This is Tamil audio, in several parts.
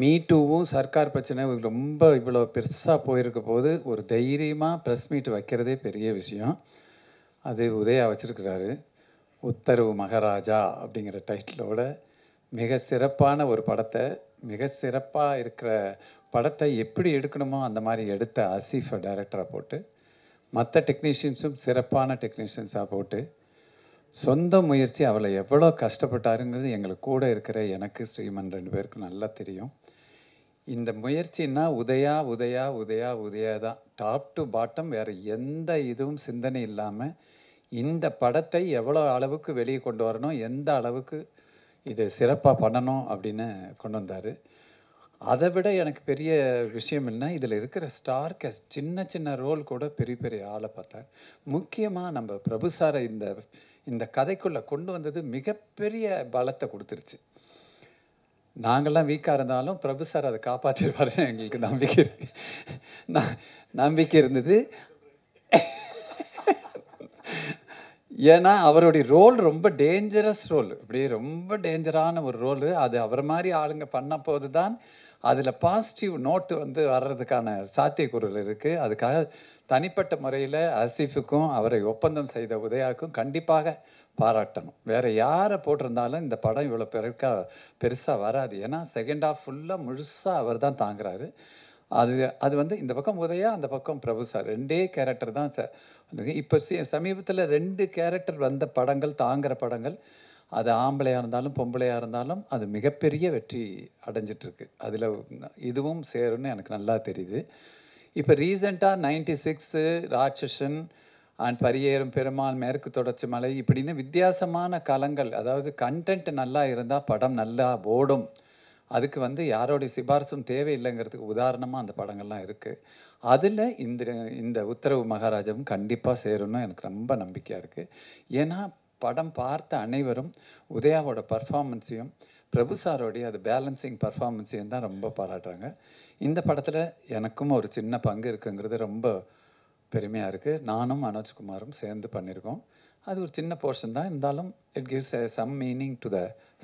மீட்டூவும் சர்க்கார் பிரச்சனை ரொம்ப இவ்வளோ பெருசாக போயிருக்க போது ஒரு தைரியமாக ப்ரெஸ் மீட் வைக்கிறதே பெரிய விஷயம் அது உதயா வச்சுருக்கிறாரு உத்தரவு மகாராஜா அப்படிங்கிற டைட்டிலோட மிக சிறப்பான ஒரு படத்தை மிக சிறப்பாக இருக்கிற படத்தை எப்படி எடுக்கணுமோ அந்த மாதிரி எடுத்த அசீஃபை டைரக்டராக போட்டு மற்ற டெக்னீஷியன்ஸும் சிறப்பான டெக்னீஷியன்ஸாக போட்டு சொந்த முயற்சி அவளை எவ்வளோ கஷ்டப்பட்டாருங்கிறது எங்களுக்கு கூட இருக்கிற எனக்கு ஸ்ரீமன் ரெண்டு பேருக்கும் நல்லா தெரியும் இந்த முயற்சின்னா உதயா உதயா உதயா உதயா தான் டாப் டு பாட்டம் வேறு எந்த இதுவும் சிந்தனை இல்லாமல் இந்த படத்தை எவ்வளோ அளவுக்கு வெளியே கொண்டு வரணும் எந்த அளவுக்கு இது சிறப்பாக பண்ணணும் அப்படின்னு கொண்டு வந்தார் அதை விட எனக்கு பெரிய விஷயம் என்ன இதில் இருக்கிற ஸ்டார் கேஸ் சின்ன சின்ன ரோல் கூட பெரிய பெரிய ஆளை பார்த்தா முக்கியமாக நம்ம பிரபுசாரை இந்த இந்த கதைக்குள்ளே கொண்டு வந்தது மிகப்பெரிய பலத்தை கொடுத்துருச்சு நாங்கள்லாம் வீக்காக இருந்தாலும் பிரபு சார் அதை காப்பாற்றிடுவார் எங்களுக்கு நம்பிக்கை இருக்கு நம்பிக்கை இருந்தது ஏன்னா அவருடைய ரோல் ரொம்ப டேஞ்சரஸ் ரோல் இப்படி ரொம்ப டேஞ்சரான ஒரு ரோல் அது அவர் மாதிரி ஆளுங்க பண்ண போது தான் அதில் பாசிட்டிவ் நோட்டு வந்து வர்றதுக்கான சாத்தியக்கூறுகள் இருக்குது அதுக்காக தனிப்பட்ட முறையில் அசிஃபுக்கும் அவரை ஒப்பந்தம் செய்த உதயாவுக்கும் கண்டிப்பாக பாராட்டணும் வேறு யாரை போட்டிருந்தாலும் இந்த படம் இவ்வளோ பெருக்காக பெருசாக வராது ஏன்னா செகண்ட் ஹாஃப் ஃபுல்லாக முழுசாக அவர் தான் தாங்குறாரு அது அது வந்து இந்த பக்கம் உதயா அந்த பக்கம் பிரபு சார் ரெண்டே கேரக்டர் தான் சார் இப்போ சமீபத்தில் ரெண்டு கேரக்டர் வந்த படங்கள் தாங்குகிற படங்கள் அது ஆம்பளையாக இருந்தாலும் பொம்பளையாக இருந்தாலும் அது மிகப்பெரிய வெற்றி அடைஞ்சிட்ருக்கு அதில் இதுவும் சேரும்னு எனக்கு நல்லா தெரியுது இப்போ ரீசெண்டாக ninety six Ratsasan and Pariyerum Perumal Merku Thodarchi மலை இப்படின்னு வித்தியாசமான கலங்கள் அதாவது கண்டென்ட் நல்லா இருந்தால் படம் நல்லா ஓடும் அதுக்கு வந்து யாரோடைய சிபாரிசும் தேவையில்லைங்கிறதுக்கு உதாரணமாக அந்த படங்கள்லாம் இருக்குது அதில் இந்த இந்த உத்தரவு மகாராஜாவும் கண்டிப்பாக சேரும்னு எனக்கு ரொம்ப நம்பிக்கையாக இருக்குது ஏன்னா படம் பார்த்த அனைவரும் உதயாவோட பர்ஃபார்மன்ஸையும் பிரபு சாரோடைய அது பேலன்சிங் பர்ஃபார்மன்ஸையும் தான் ரொம்ப பாராட்டுறாங்க இந்த படத்தில் எனக்கும் ஒரு சின்ன பங்கு இருக்குங்கிறது ரொம்ப பெருமையாக இருக்குது நானும் மனோஜ்குமாரும் சேர்ந்து பண்ணியிருக்கோம் அது ஒரு சின்ன போர்ஷன் தான் இருந்தாலும் it gives a some meaning to the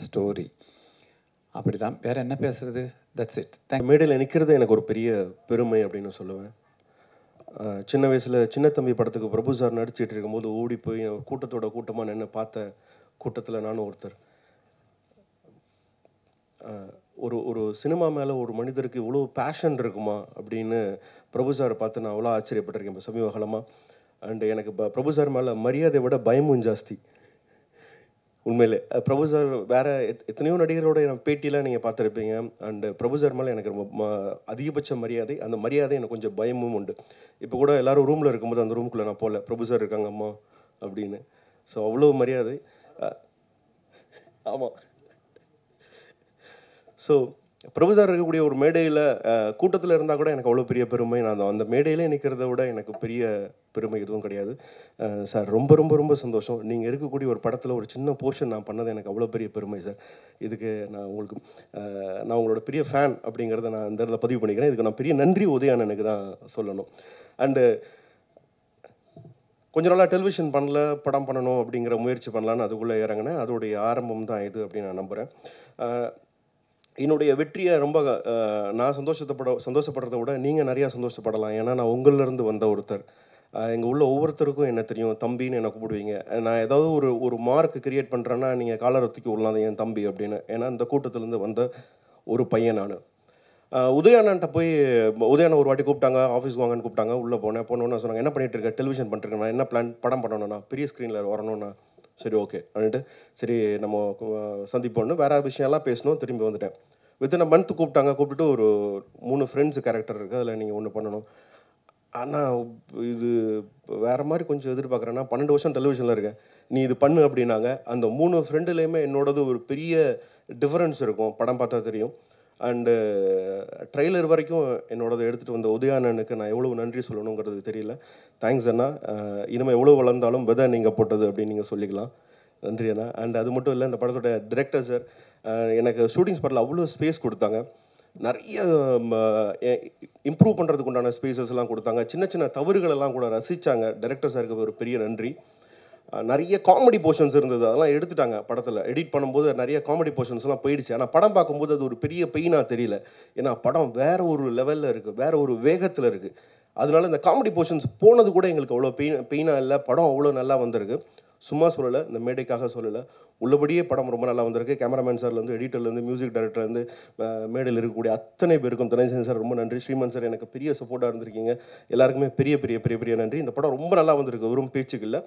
story அப்படி தான் வேறு என்ன பேசுறது தட்ஸ் இட் தேங்க் மேடையில் நிற்கிறது எனக்கு ஒரு பெரிய பெருமை அப்படின்னு சொல்லுவேன் சின்ன வயசில் சின்ன தம்பி படத்துக்கு பிரபு சார் நடிச்சிட்டு இருக்கும்போது ஓடி போய் கூட்டத்தோட கூட்டமாக நின்று பார்த்த கூட்டத்தில் நானும் ஒருத்தர் ஒரு ஒரு சினிமா மேலே ஒரு மனிதருக்கு இவ்வளோ பேஷன் இருக்குமா அப்படின்னு பிரபு சார் பார்த்து நான் அவ்வளோ ஆச்சரியப்பட்டிருக்கேன் இப்போ சமீப காலமாக அண்டு எனக்கு இப்போ பிரபு சார் மேலே மரியாதை விட பயமும் ஜாஸ்தி உண்மையிலே பிரபு சார் வேறு எத் எத்தனையோ நடிகரோட நான் பேட்டியெலாம் நீங்கள் பார்த்துருப்பீங்க அண்டு பிரபு சார் மேலே எனக்கு ரொம்ப அதிகபட்ச மரியாதை அந்த மரியாதை எனக்கு கொஞ்சம் பயமும் உண்டு இப்போ கூட எல்லோரும் ரூமில் இருக்கும்போது அந்த ரூமுக்குள்ளே நான் போகல பிரபு சார் இருக்காங்க அம்மா அப்படின்னு ஸோ அவ்வளோ மரியாதை ஆமாம் ஸோ பிரபு சார் இருக்கக்கூடிய ஒரு மேடையில் கூட்டத்தில் இருந்தால் கூட எனக்கு அவ்வளோ பெரிய பெருமை நான் அந்த மேடையில் நிற்கிறத விட எனக்கு பெரிய பெருமை எதுவும் கிடையாது சார் ரொம்ப ரொம்ப ரொம்ப சந்தோஷம் நீங்கள் இருக்கக்கூடிய ஒரு படத்தில் ஒரு சின்ன போர்ஷன் நான் பண்ணது எனக்கு அவ்வளோ பெரிய பெருமை சார் இதுக்கு நான் உங்களுக்கு நான் உங்களோட பெரிய ஃபேன் அப்படிங்கிறத நான் இந்த இடத்துல பதிவு பண்ணிக்கிறேன் இதுக்கு நான் பெரிய நன்றி எனக்கு தான் சொல்லணும் அண்டு கொஞ்ச நாளாக டெலிவிஷன் பண்ணல படம் பண்ணணும் அப்படிங்கிற முயற்சி பண்ணலான்னு அதுக்குள்ளே இறங்கினேன் அதோடைய ஆரம்பம் தான் இது அப்படின்னு நான் நம்புகிறேன் என்னுடைய வெற்றியை ரொம்ப நான் சந்தோஷத்தைப்பட சந்தோஷப்படுறத விட நீங்கள் நிறையா சந்தோஷப்படலாம் ஏன்னா நான் உங்கள்லேருந்து வந்த ஒருத்தர் எங்கள் உள்ள ஒவ்வொருத்தருக்கும் என்ன தெரியும் தம்பின்னு என்னை கூப்பிடுவீங்க நான் ஏதாவது ஒரு ஒரு மார்க் கிரியேட் பண்ணுறேன்னா நீங்கள் காலரத்துக்கு தூக்கி விடலாம் என் தம்பி அப்படின்னு ஏன்னா இந்த கூட்டத்திலேருந்து வந்த ஒரு பையன் நான் உதயானன்ட்ட போய் உதயான ஒரு வாட்டி கூப்பிட்டாங்க ஆஃபீஸ் வாங்கன்னு கூப்பிட்டாங்க உள்ளே போனேன் போனோன்னு சொன்னாங்க என்ன பண்ணிகிட்டு இருக்கேன் டெலிவிஷன் நான் என்ன பிளான் படம் பண்ணணும்னா பெரிய ஸ்க்ரீனில் வரணும்னா சரி ஓகே அப்படின்ட்டு சரி நம்ம சந்திப்போம்னு வேறு விஷயம்லாம் பேசணும் திரும்பி வந்துட்டேன் வித்தின் அ மந்த் கூப்பிட்டாங்க கூப்பிட்டு ஒரு மூணு ஃப்ரெண்ட்ஸ் கேரக்டர் இருக்குது அதில் நீங்கள் ஒன்று பண்ணணும் ஆனால் இது வேறு மாதிரி கொஞ்சம் எதிர்பார்க்குறேன்னா பன்னெண்டு வருஷம் டெலிவிஷனில் இருக்கேன் நீ இது பண்ணு அப்படின்னாங்க அந்த மூணு ஃப்ரெண்டுலேயுமே என்னோடது ஒரு பெரிய டிஃப்ரென்ஸ் இருக்கும் படம் பார்த்தா தெரியும் அண்டு ட்ரெய்லர் வரைக்கும் என்னோடது எடுத்துகிட்டு வந்த உதயானனுக்கு நான் எவ்வளோ நன்றி சொல்லணுங்கிறது தெரியல தேங்க்ஸ் அண்ணா இனிமேல் எவ்வளோ வளர்ந்தாலும் விதை நீங்கள் போட்டது அப்படின்னு நீங்கள் சொல்லிக்கலாம் நன்றி அண்ணா அண்ட் அது மட்டும் இல்லை இந்த படத்தோட டிரெக்டர் சார் எனக்கு ஷூட்டிங் ஸ்பாட்டில் அவ்வளோ ஸ்பேஸ் கொடுத்தாங்க நிறைய இம்ப்ரூவ் பண்ணுறதுக்கு உண்டான ஸ்பேசஸ்லாம் கொடுத்தாங்க சின்ன சின்ன தவறுகளெல்லாம் கூட ரசித்தாங்க டைரக்டர் சாருக்கு ஒரு பெரிய நன்றி நிறைய காமெடி போர்ஷன்ஸ் இருந்தது அதெல்லாம் எடுத்துட்டாங்க படத்தில் எடிட் பண்ணும்போது நிறைய காமெடி போர்ஷன்ஸ்லாம் போயிடுச்சு ஆனால் படம் பார்க்கும்போது அது ஒரு பெரிய பெயினாக தெரியல ஏன்னா படம் வேற ஒரு லெவலில் இருக்குது வேற ஒரு வேகத்தில் இருக்குது அதனால இந்த காமெடி போர்ஷன்ஸ் போனது கூட எங்களுக்கு அவ்வளோ பெயின் பெயினாக இல்லை படம் அவ்வளோ நல்லா வந்திருக்கு சும்மா சொல்லலை இந்த மேடைக்காக சொல்லலை உள்ளபடியே படம் ரொம்ப நல்லா வந்திருக்கு கேமராமேன் சார்லேருந்து எடிட்டர்லேருந்து மியூசிக் டைரக்டர்லேருந்து மேடையில் இருக்கக்கூடிய அத்தனை பேருக்கும் தனஞ்சன் சார் ரொம்ப நன்றி ஸ்ரீமன் சார் எனக்கு பெரிய சப்போர்ட்டாக இருந்திருக்கீங்க எல்லாருக்குமே பெரிய பெரிய பெரிய பெரிய நன்றி இந்த படம் ரொம்ப நல்லா வந்திருக்கு வெறும் பேச்சுக்கு இல்லை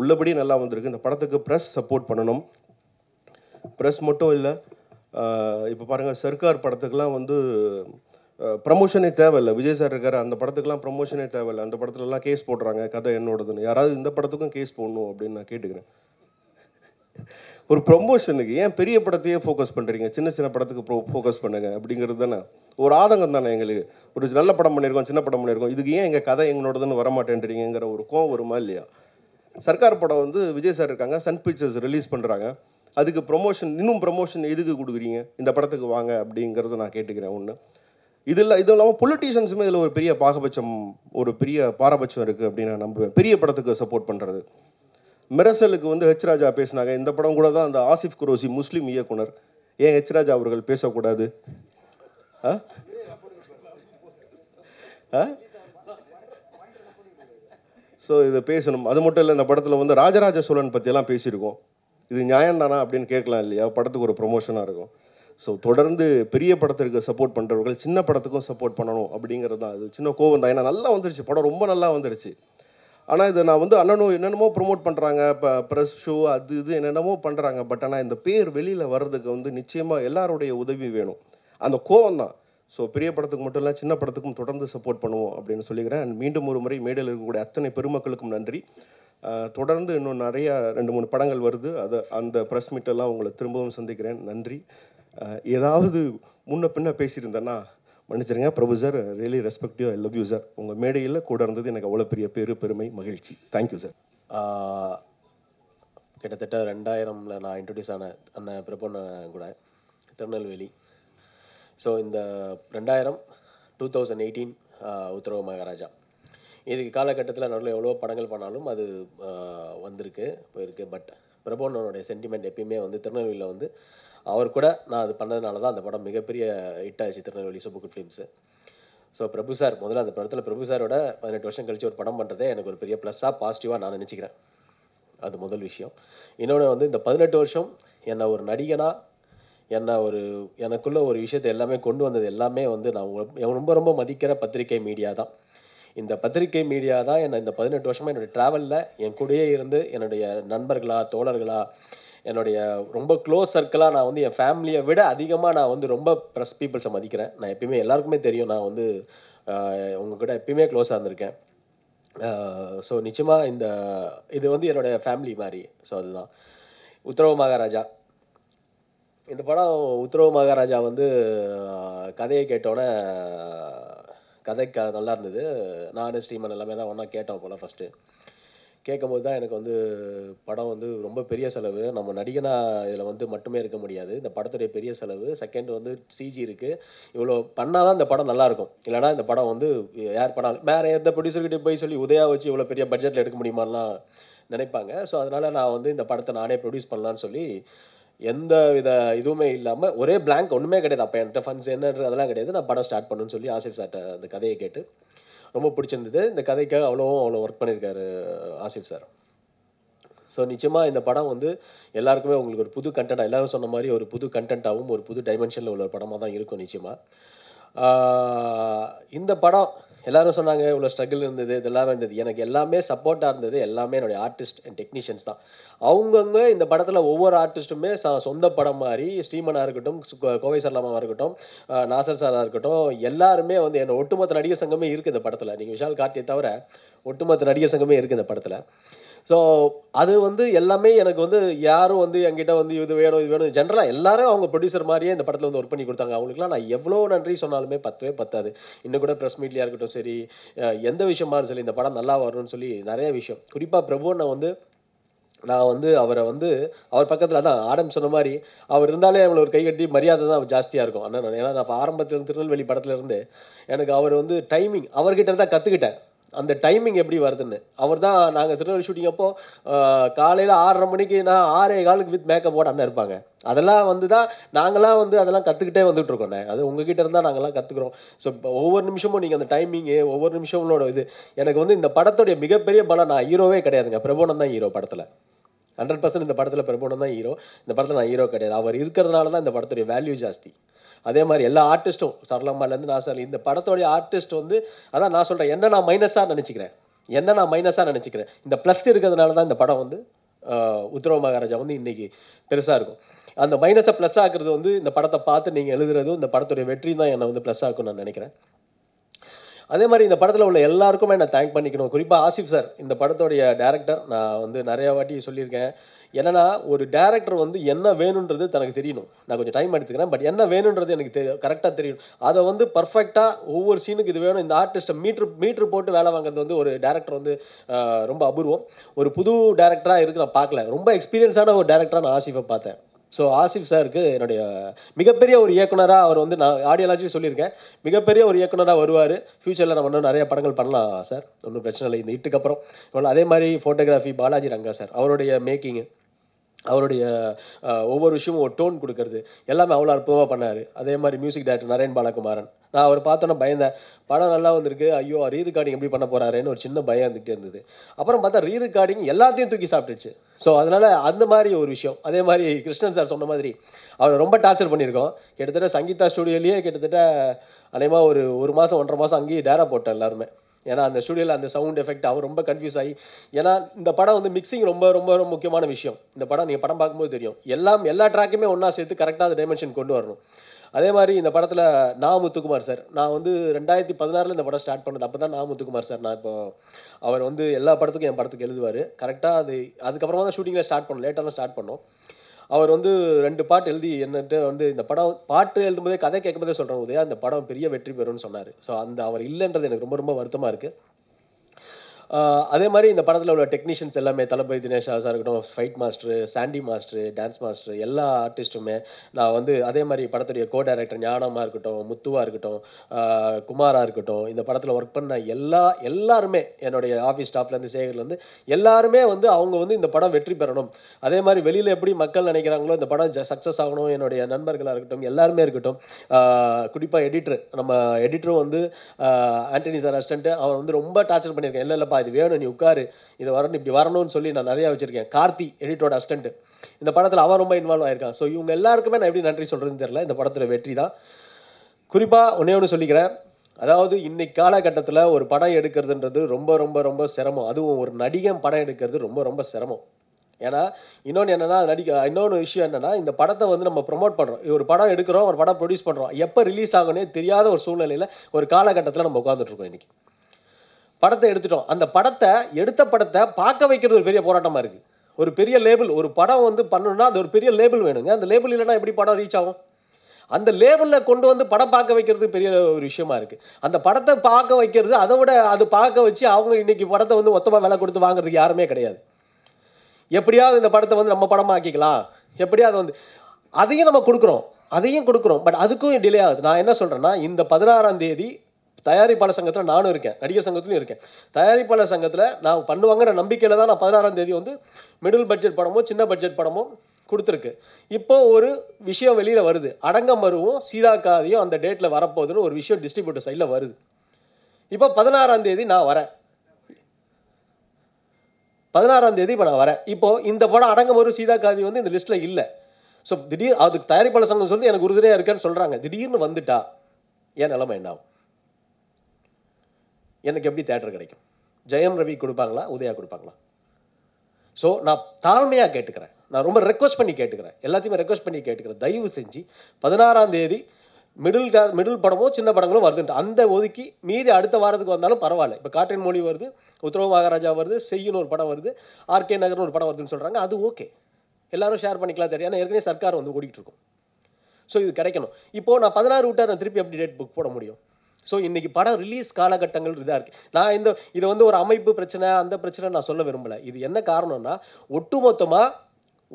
உள்ளபடி நல்லா வந்திருக்கு இந்த படத்துக்கு ப்ரெஸ் சப்போர்ட் பண்ணணும் ப்ரெஸ் மட்டும் இல்லை இப்போ பாருங்கள் சர்க்கார் படத்துக்கெலாம் வந்து ப்ரமோஷனே தேவையில்லை விஜய் சார் இருக்கார் அந்த படத்துக்கெலாம் ப்ரமோஷனே தேவையில்லை அந்த படத்துலலாம் கேஸ் போடுறாங்க கதை என்னோடதுன்னு யாராவது இந்த படத்துக்கும் கேஸ் போடணும் அப்படின்னு நான் கேட்டுக்கிறேன் ஒரு ப்ரொமோஷனுக்கு ஏன் பெரிய படத்தையே ஃபோக்கஸ் பண்ணுறீங்க சின்ன சின்ன படத்துக்கு ப்ரோ ஃபோக்கஸ் பண்ணுங்கள் அப்படிங்கிறது தானே ஒரு ஆதங்கம் தானே எங்களுக்கு ஒரு நல்ல படம் பண்ணியிருக்கோம் சின்ன படம் பண்ணியிருக்கோம் இதுக்கு ஏன் எங்கள் கதை எங்களோடதுன்னு வரமாட்டேன்றீங்கிற ஒரு கோவம் வருமா இல்லையா சர்க்கார் படம் வந்து விஜய் சார் இருக்காங்க சன் பிக்சர்ஸ் ரிலீஸ் பண்ணுறாங்க அதுக்கு ப்ரொமோஷன் இன்னும் ப்ரொமோஷன் எதுக்கு கொடுக்குறீங்க இந்த படத்துக்கு வாங்க அப்படிங்கிறத நான் கேட்டுக்கிறேன் ஒன்று இதில் இது இல்லாமல் பொலிட்டீஷியன்ஸுமே இதில் ஒரு பெரிய பாகபட்சம் ஒரு பெரிய பாரபட்சம் இருக்குது அப்படின்னு நான் நம்புவேன் பெரிய படத்துக்கு சப்போர்ட் பண்ணுறது மிரசலுக்கு வந்து ஹெச் ராஜா பேசினாங்க இந்த படம் கூட தான் அந்த ஆசிஃப் குரோசி முஸ்லீம் இயக்குனர் ஏன் ஹெச் ராஜா அவர்கள் பேசக்கூடாது ஆ ஆ ஸோ இதை பேசணும் அது மட்டும் இல்லை இந்த படத்தில் வந்து ராஜராஜ சோழன் பற்றியெல்லாம் பேசியிருக்கோம் இது நியாயம் தானா அப்படின்னு கேட்கலாம் இல்லையா படத்துக்கு ஒரு ப்ரொமோஷனாக இருக்கும் ஸோ தொடர்ந்து பெரிய படத்திற்கு சப்போர்ட் பண்ணுறவர்கள் சின்ன படத்துக்கும் சப்போர்ட் பண்ணணும் அப்படிங்கிறது தான் இது சின்ன கோவம் தான் ஏன்னா நல்லா வந்துருச்சு படம் ரொம்ப நல்லா வந்துருச்சு ஆனால் இதை நான் வந்து அண்ணனும் என்னென்னமோ ப்ரொமோட் பண்ணுறாங்க இப்போ ப்ரெஸ் ஷோ அது இது என்னென்னமோ பண்ணுறாங்க பட் ஆனால் இந்த பேர் வெளியில் வர்றதுக்கு வந்து நிச்சயமாக எல்லாருடைய உதவி வேணும் அந்த கோவம் தான் ஸோ பெரிய படத்துக்கு மட்டும் இல்லை சின்ன படத்துக்கும் தொடர்ந்து சப்போர்ட் பண்ணுவோம் அப்படின்னு சொல்லிக்கிறேன் அண்ட் மீண்டும் ஒரு முறை மேடையில் இருக்கக்கூடிய அத்தனை பெருமக்களுக்கும் நன்றி தொடர்ந்து இன்னும் நிறையா ரெண்டு மூணு படங்கள் வருது அதை அந்த ப்ரெஸ் மீட்டெல்லாம் உங்களை திரும்பவும் சந்திக்கிறேன் நன்றி ஏதாவது முன்ன பின்ன பேசியிருந்தேன்னா மன்னிச்சிருங்க Prabhu sir really respective you I love you sir உங்கள் மேடையில் கூட இருந்தது எனக்கு அவ்வளோ பெரிய பேரு பெருமை மகிழ்ச்சி தேங்க்யூ சார் கிட்டத்தட்ட ரெண்டாயிரமில் நான் இன்ட்ரடியூஸ் ஆன அண்ணன் பிரபு கூட திருநெல்வேலி ஸோ இந்த ரெண்டாயிரம் டூ தௌசண்ட் எயிட்டீன் உத்தரவு மகாராஜா இதுக்கு காலகட்டத்தில் நடுவில் எவ்வளோ படங்கள் பண்ணாலும் அது வந்திருக்கு போயிருக்கு பட் பிரபோனோடைய சென்டிமெண்ட் எப்பயுமே வந்து திருநெல்வேலியில் வந்து அவர் கூட நான் அது பண்ணதுனால தான் அந்த படம் மிகப்பெரிய hit Tirunelveli super films so Prabhu sir முதல்ல அந்த படத்தில் பிரபு சாரோட பதினெட்டு வருஷம் கழித்து ஒரு படம் பண்ணுறதே எனக்கு ஒரு பெரிய ப்ளஸ்ஸாக பாசிட்டிவாக நான் நினச்சிக்கிறேன் அது முதல் விஷயம் இன்னொன்று வந்து இந்த பதினெட்டு வருஷம் என்னை ஒரு நடிகனாக என்ன ஒரு எனக்குள்ளே ஒரு விஷயத்தை எல்லாமே கொண்டு வந்தது எல்லாமே வந்து நான் ரொம்ப ரொம்ப மதிக்கிற பத்திரிகை மீடியா தான் இந்த பத்திரிகை மீடியா தான் என்னை இந்த பதினெட்டு வருஷமாக என்னுடைய ட்ராவலில் என் கூடயே இருந்து என்னுடைய நண்பர்களா தோழர்களா என்னுடைய ரொம்ப க்ளோஸ் சர்க்கிளாக நான் வந்து என் ஃபேமிலியை விட அதிகமாக நான் வந்து ரொம்ப ப்ரெஸ் பீப்புள்ஸை மதிக்கிறேன் நான் எப்பயுமே எல்லாருக்குமே தெரியும் நான் வந்து உங்ககிட்ட எப்பயுமே க்ளோஸாக இருந்திருக்கேன் ஸோ நிச்சயமாக இந்த இது வந்து என்னுடைய ஃபேமிலி மாதிரி ஸோ அதுதான் உத்தரவு மகாராஜா இந்த படம் உத்தரவு மகாராஜா வந்து கதையை கேட்டோன்னே கதை க நல்லா இருந்தது நான் ஸ்ரீமன் எல்லாமே தான் ஒன்றா கேட்டோம் போல் ஃபஸ்ட்டு கேட்கும்போது தான் எனக்கு வந்து படம் வந்து ரொம்ப பெரிய செலவு நம்ம நடிகனாக இதில் வந்து மட்டுமே இருக்க முடியாது இந்த படத்துடைய பெரிய செலவு செகண்ட் வந்து சிஜி இருக்குது இவ்வளோ பண்ணால் தான் இந்த படம் நல்லாயிருக்கும் இல்லைனா இந்த படம் வந்து யார் பண்ணாலும் வேறு எந்த ப்ரொடியூசர்கிட்ட போய் சொல்லி உதயா வச்சு இவ்வளோ பெரிய பட்ஜெட்டில் எடுக்க முடியுமான்லாம் நினைப்பாங்க ஸோ அதனால் நான் வந்து இந்த படத்தை நானே ப்ரொடியூஸ் பண்ணலான்னு சொல்லி எந்த வித இதுவுமே இல்லாமல் ஒரே பிளாங்க் ஒன்றுமே கிடையாது அப்போ என்கிட்ட ஃபண்ட்ஸ் என்னன்றது அதெல்லாம் கிடையாது நான் படம் ஸ்டார்ட் பண்ணுன்னு சொல்லி ஆசிஃப் சார்ட்ட அந்த கதையை கேட்டு ரொம்ப பிடிச்சிருந்தது இந்த கதைக்காக அவ்வளோவும் அவ்வளோ ஒர்க் பண்ணியிருக்காரு ஆசிஃப் சார் ஸோ நிச்சயமாக இந்த படம் வந்து எல்லாருக்குமே உங்களுக்கு ஒரு புது கண்டென்ட்டாக எல்லோரும் சொன்ன மாதிரி ஒரு புது கண்டென்ட்டாகவும் ஒரு புது டைமென்ஷனில் உள்ள படமாக தான் இருக்கும் நிச்சயமாக இந்த படம் எல்லாரும் சொன்னாங்க இவ்வளோ ஸ்ட்ரகிள் இருந்தது இதெல்லாம் இருந்தது எனக்கு எல்லாமே சப்போர்ட்டாக இருந்தது எல்லாமே என்னுடைய ஆர்டிஸ்ட் அண்ட் டெக்னீஷியன்ஸ் தான் அவங்கவுங்க இந்த படத்தில் ஒவ்வொரு ஆர்டிஸ்ட்டுமே சொந்த படம் மாதிரி ஸ்ரீமனாக இருக்கட்டும் கோவை சரலாமாவாக இருக்கட்டும் நாசர் சாராக இருக்கட்டும் எல்லாருமே வந்து என்னோட ஒட்டுமொத்த நடிகர் சங்கமே இருக்குது இந்த படத்தில் நீங்கள் விஷால் கார்த்தியை தவிர ஒட்டுமொத்த நடிகர் சங்கமே இருக்குது இந்த படத்தில் ஸோ அது வந்து எல்லாமே எனக்கு வந்து யாரும் வந்து என்கிட்ட வந்து இது வேணும் இது வேணும் ஜென்ரலாக எல்லாரும் அவங்க ப்ரொடியூசர் மாதிரியே இந்த படத்தில் வந்து ஒர்க் பண்ணி கொடுத்தாங்க அவங்களுக்குலாம் நான் எவ்வளோ நன்றி சொன்னாலுமே பத்தவே பத்தாது இன்னும் கூட ப்ரெஸ் மீட்லியாக இருக்கட்டும் சரி எந்த விஷயமா சொல்லி இந்த படம் நல்லா வரும்னு சொல்லி நிறைய விஷயம் குறிப்பாக பிரபு நான் வந்து நான் வந்து அவரை வந்து அவர் பக்கத்தில் தான் ஆடம் சொன்ன மாதிரி அவர் இருந்தாலே அவளை ஒரு கைகட்டி மரியாதை தான் ஜாஸ்தியாக இருக்கும் ஆனால் நான் ஏன்னா நான் ஆரம்பத்தில் திருநெல்வேலி படத்துலேருந்து எனக்கு அவர் வந்து டைமிங் அவர்கிட்ட தான் கற்றுக்கிட்டேன் அந்த டைமிங் எப்படி வருதுன்னு அவர் தான் நாங்கள் திருநெல்வேலி ஷூட்டிங் அப்போ காலையில் ஆறரை மணிக்கு நான் ஆறே காலுக்கு வித் மேக்கப் போட அந்த இருப்பாங்க அதெல்லாம் வந்து தான் நாங்களாம் வந்து அதெல்லாம் கற்றுக்கிட்டே வந்துட்டு இருக்கோண்ணே அது உங்ககிட்ட இருந்தால் நாங்கள்லாம் கற்றுக்குறோம் ஸோ ஒவ்வொரு நிமிஷமும் நீங்கள் அந்த டைமிங்கு ஒவ்வொரு நிமிஷங்களோட இது எனக்கு வந்து இந்த படத்துடைய மிகப்பெரிய பலம் நான் ஹீரோவே கிடையாதுங்க பிரபோனம் தான் ஹீரோ படத்தில் ஹண்ட்ரட் பர்சன்ட் இந்த படத்தில் பிரபோனம் தான் ஹீரோ இந்த படத்தில் நான் ஹீரோ கிடையாது அவர் இருக்கிறதுனால தான் இந்த படத்துடைய வேல்யூ ஜாஸ்தி அதே மாதிரி எல்லா ஆர்டிஸ்ட்டும் சரளம்மாலேருந்து நான் சார் இந்த படத்தோடைய ஆர்டிஸ்ட் வந்து அதான் நான் சொல்கிறேன் என்ன நான் மைனஸாக நினச்சிக்கிறேன் என்ன நான் மைனஸாக நினச்சிக்கிறேன் இந்த ப்ளஸ் இருக்கிறதுனால தான் இந்த படம் வந்து உத்தரவ மகாராஜா வந்து இன்றைக்கி பெருசாக இருக்கும் அந்த மைனஸை ப்ளஸ் ஆக்குறது வந்து இந்த படத்தை பார்த்து நீங்கள் எழுதுறதும் இந்த படத்துடைய வெற்றி தான் என்னை வந்து ப்ளஸ் ஆக்கும் நான் நினைக்கிறேன் அதே மாதிரி இந்த படத்தில் உள்ள எல்லாருக்குமே நான் தேங்க் பண்ணிக்கணும் குறிப்பாக ஆசிஃப் சார் இந்த படத்தோடைய டேரக்டர் நான் வந்து நிறையா வாட்டி சொல்லியிருக்கேன் என்னன்னா ஒரு டேரக்டர் வந்து என்ன வேணுன்றது தனக்கு தெரியணும் நான் கொஞ்சம் டைம் எடுத்துக்கிறேன் பட் என்ன வேணுன்றது எனக்கு தெரிய கரெக்டாக தெரியணும் அதை வந்து பர்ஃபெக்டாக ஒவ்வொரு சீனுக்கு இது வேணும் இந்த ஆர்டிஸ்ட்டை மீட்ரு மீட்ரு போட்டு வேலை வாங்குறது வந்து ஒரு டேரக்டர் வந்து ரொம்ப அபூர்வம் ஒரு புது டேரக்டராக இருக்கு நான் பார்க்கல ரொம்ப எக்ஸ்பீரியன்ஸான ஒரு டேரக்டராக நான் ஆசிஃபை பார்த்தேன் ஸோ ஆசிஃப் சாருக்கு என்னுடைய மிகப்பெரிய ஒரு இயக்குனராக அவர் வந்து நான் ஆடியாலஜி சொல்லியிருக்கேன் மிகப்பெரிய ஒரு இயக்குனராக வருவார் ஃப்யூச்சரில் நம்ம இன்னும் நிறைய படங்கள் பண்ணலாம் சார் ஒன்றும் பிரச்சனை இல்லை இந்த இட்டுக்கப்புறம் அதே மாதிரி ஃபோட்டோகிராஃபி பாலாஜி ரங்கா சார் அவருடைய மேக்கிங்கு அவருடைய ஒவ்வொரு விஷயமும் ஒரு டோன் கொடுக்கறது எல்லாமே அவ்வளோ அற்புதமாக பண்ணார் அதே மாதிரி மியூசிக் டைரக்டர் நரேன் பாலகுமாரன் நான் அவர் பார்த்தோன்னே பயந்தேன் படம் நல்லா வந்திருக்கு ஐயோ ரீ ரெக்கார்டிங் எப்படி பண்ண போகிறாருன்னு ஒரு சின்ன பயம் வந்துகிட்டே இருந்தது அப்புறம் பார்த்தா ரீ ரெக்கார்டிங் எல்லாத்தையும் தூக்கி சாப்பிட்டுச்சு ஸோ அதனால் அந்த மாதிரி ஒரு விஷயம் அதே மாதிரி கிருஷ்ணன் சார் சொன்ன மாதிரி அவர் ரொம்ப டார்ச்சர் பண்ணியிருக்கோம் கிட்டத்தட்ட சங்கீதா ஸ்டுடியோலேயே கிட்டத்தட்ட அநேகமாக ஒரு ஒரு மாதம் ஒன்றரை மாதம் அங்கேயே டேரா போட்டேன் எல்லாருமே ஏன்னா அந்த ஸ்டுடியோவில் அந்த சவுண்ட் எஃபெக்ட் அவர் ரொம்ப கன்ஃபியூஸ் ஆகி ஏன்னா இந்த படம் வந்து மிக்சிங் ரொம்ப ரொம்ப ரொம்ப முக்கியமான விஷயம் இந்த படம் நீங்கள் படம் பார்க்கும்போது தெரியும் எல்லாம் எல்லா ட்ராக்குமே ஒன்றா சேர்த்து கரெக்டாக அந்த டைமென்ஷன் கொண்டு வரணும் அதே மாதிரி இந்த படத்தில் நா முத்துக்குமார் சார் நான் வந்து ரெண்டாயிரத்தி பதினாறில் இந்த படம் ஸ்டார்ட் பண்ணது அப்போ தான் நா முத்துக்குமார் சார் நான் இப்போ அவர் வந்து எல்லா படத்துக்கும் என் படத்துக்கு எழுதுவார் கரெக்டாக அது அதுக்கப்புறமா தான் ஷூட்டிங்கில் ஸ்டார்ட் பண்ணோம் லேட்டாக தான் ஸ்டார்ட் பண்ணோம் அவர் வந்து ரெண்டு பாட்டு எழுதி என்னட்டு வந்து இந்த படம் பாட்டு எழுதும்போதே கதை கேட்கும்போதே சொல்கிறோம் உதயா அந்த படம் பெரிய வெற்றி பெறும்னு சொன்னார் ஸோ அந்த அவர் இல்லைன்றது எனக்கு ரொம்ப ரொம்ப வருத்தமாக இருக்குது அதே மாதிரி இந்த படத்தில் உள்ள டெக்னீஷியன்ஸ் எல்லாமே தளபதி தினேஷ் ஆசா இருக்கட்டும் fight master Sandy master dance master எல்லா ஆர்டிஸ்ட்டுமே நான் வந்து அதே மாதிரி படத்துடைய கோ டைரக்டர் ஞானமாக இருக்கட்டும் முத்துவாக இருக்கட்டும் குமாராக இருக்கட்டும் இந்த படத்தில் ஒர்க் பண்ண எல்லா எல்லாருமே என்னுடைய ஆஃபீஸ் ஸ்டாஃப்லேருந்து சேகர்லேருந்து எல்லாருமே வந்து அவங்க வந்து இந்த படம் வெற்றி பெறணும் அதே மாதிரி வெளியில் எப்படி மக்கள் நினைக்கிறாங்களோ இந்த படம் சக்ஸஸ் ஆகணும் என்னுடைய நண்பர்களாக இருக்கட்டும் எல்லாருமே இருக்கட்டும் குறிப்பாக எடிட்டர் நம்ம எடிட்டரும் வந்து ஆண்டனி சார் அசிஸ்டன்ட்டு அவர் வந்து ரொம்ப டார்ச்சர் பண்ணியிருக்கேன் இல்லை இல்லைப்பா இது வேணும் நீ உட்காரு இதை வரணும் இப்படி வரணும்னு சொல்லி நான் நிறையா வச்சுருக்கேன் கார்த்தி எடிட்டோட அஸ்டண்ட்டு இந்த படத்தில் அவன் ரொம்ப இன்வால்வ் ஆயிருக்கான் ஸோ இவங்க எல்லாருக்குமே நான் எப்படி நன்றி சொல்கிறதுன்னு தெரில இந்த படத்தில் வெற்றி தான் குறிப்பாக ஒன்றே ஒன்று சொல்லிக்கிறேன் அதாவது இன்னைக்கு காலகட்டத்தில் ஒரு படம் எடுக்கிறதுன்றது ரொம்ப ரொம்ப ரொம்ப சிரமம் அதுவும் ஒரு நடிகன் படம் எடுக்கிறது ரொம்ப ரொம்ப சிரமம் ஏன்னா இன்னொன்று என்னென்னா நடிக்க இன்னொன்று விஷயம் என்னென்னா இந்த படத்தை வந்து நம்ம ப்ரொமோட் பண்ணுறோம் ஒரு படம் எடுக்கிறோம் ஒரு படம் ப்ரொடியூஸ் பண்ணுறோம் எப்போ ரிலீஸ் ஆகணும்னே தெரியாத ஒரு சூழ்நிலையில் ஒரு காலகட்டத்தில் நம்ம உட்காந்துட்ருக்கோம் இன்றைக்கி படத்தை எடுத்துட்டோம் அந்த படத்தை எடுத்த படத்தை பார்க்க வைக்கிறது ஒரு பெரிய போராட்டமாக இருக்குது ஒரு பெரிய லேபிள் ஒரு படம் வந்து பண்ணணும்னா அது ஒரு பெரிய லேபிள் வேணுங்க அந்த லேபிள் இல்லைன்னா எப்படி படம் ரீச் ஆகும் அந்த லேபிளில் கொண்டு வந்து படம் பார்க்க வைக்கிறது பெரிய ஒரு விஷயமா இருக்குது அந்த படத்தை பார்க்க வைக்கிறது அதை விட அது பார்க்க வச்சு அவங்க இன்றைக்கி படத்தை வந்து மொத்தமாக விலை கொடுத்து வாங்குறதுக்கு யாருமே கிடையாது எப்படியாவது இந்த படத்தை வந்து நம்ம படமாக ஆக்கிக்கலாம் எப்படியாவது வந்து அதையும் நம்ம கொடுக்குறோம் அதையும் கொடுக்குறோம் பட் அதுக்கும் டிலே ஆகுது நான் என்ன சொல்கிறேன்னா இந்த பதினாறாம் தேதி தயாரிப்பாளர் சங்கத்தில் நானும் இருக்கேன் நடிகர் சங்கத்திலும் இருக்கேன் தயாரிப்பாளர் சங்கத்தில் நான் பண்ணுவாங்கிற நம்பிக்கையில் தான் நான் பதினாறாம் தேதி வந்து மிடில் பட்ஜெட் படமோ சின்ன பட்ஜெட் படமோ கொடுத்துருக்கு இப்போ ஒரு விஷயம் வெளியில் வருது அடங்கம் சீதா காதியும் அந்த டேட்டில் வரப்போகுதுன்னு ஒரு விஷயம் டிஸ்ட்ரிபியூட்டர் சைடில் வருது இப்போ பதினாறாம் தேதி நான் வரேன் பதினாறாம் தேதி இப்போ நான் வரேன் இப்போ இந்த படம் அடங்கம் சீதா காதி வந்து இந்த லிஸ்ட்டில் இல்லை ஸோ திடீர் அதுக்கு தயாரிப்பாளர் சங்கம் சொல்லி எனக்கு உறுதுணையாக இருக்கேன்னு சொல்கிறாங்க திடீர்னு வந்துட்டா என் நிலைமை என்ன ஆகும் எனக்கு எப்படி தேட்டர் கிடைக்கும் ஜெயம் ரவி கொடுப்பாங்களா உதயா கொடுப்பாங்களா ஸோ நான் தாழ்மையாக கேட்டுக்கிறேன் நான் ரொம்ப ரெக்வஸ்ட் பண்ணி கேட்டுக்கிறேன் எல்லாத்தையுமே ரெக்வஸ்ட் பண்ணி கேட்டுக்கிறேன் தயவு செஞ்சு பதினாறாம் தேதி மிடில் கிளாஸ் மிடில் படமோ சின்ன படங்களும் வருதுன்ட்டு அந்த ஒதுக்கி மீதி அடுத்த வாரத்துக்கு வந்தாலும் பரவாயில்ல இப்போ காட்டின் மொழி வருது உத்தரவு மகாராஜா வருது செய்யுன்னு ஒரு படம் வருது ஆர்கே நகர்னு ஒரு படம் வருதுன்னு சொல்கிறாங்க அது ஓகே எல்லாரும் ஷேர் பண்ணிக்கலாம் தெரியும் ஏன்னா ஏற்கனவே சர்க்கார் வந்து ஓடிக்கிட்டு இருக்கும் ஸோ இது கிடைக்கணும் இப்போது நான் பதினாறு விட்டார் நான் திருப்பி எப்படி டேட் புக் போட முடியும் ஸோ இன்றைக்கி படம் ரிலீஸ் காலகட்டங்கள் இதாக இருக்குது நான் இந்த இது வந்து ஒரு அமைப்பு பிரச்சனை அந்த பிரச்சனை நான் சொல்ல விரும்பலை இது என்ன காரணம்னா ஒட்டுமொத்தமாக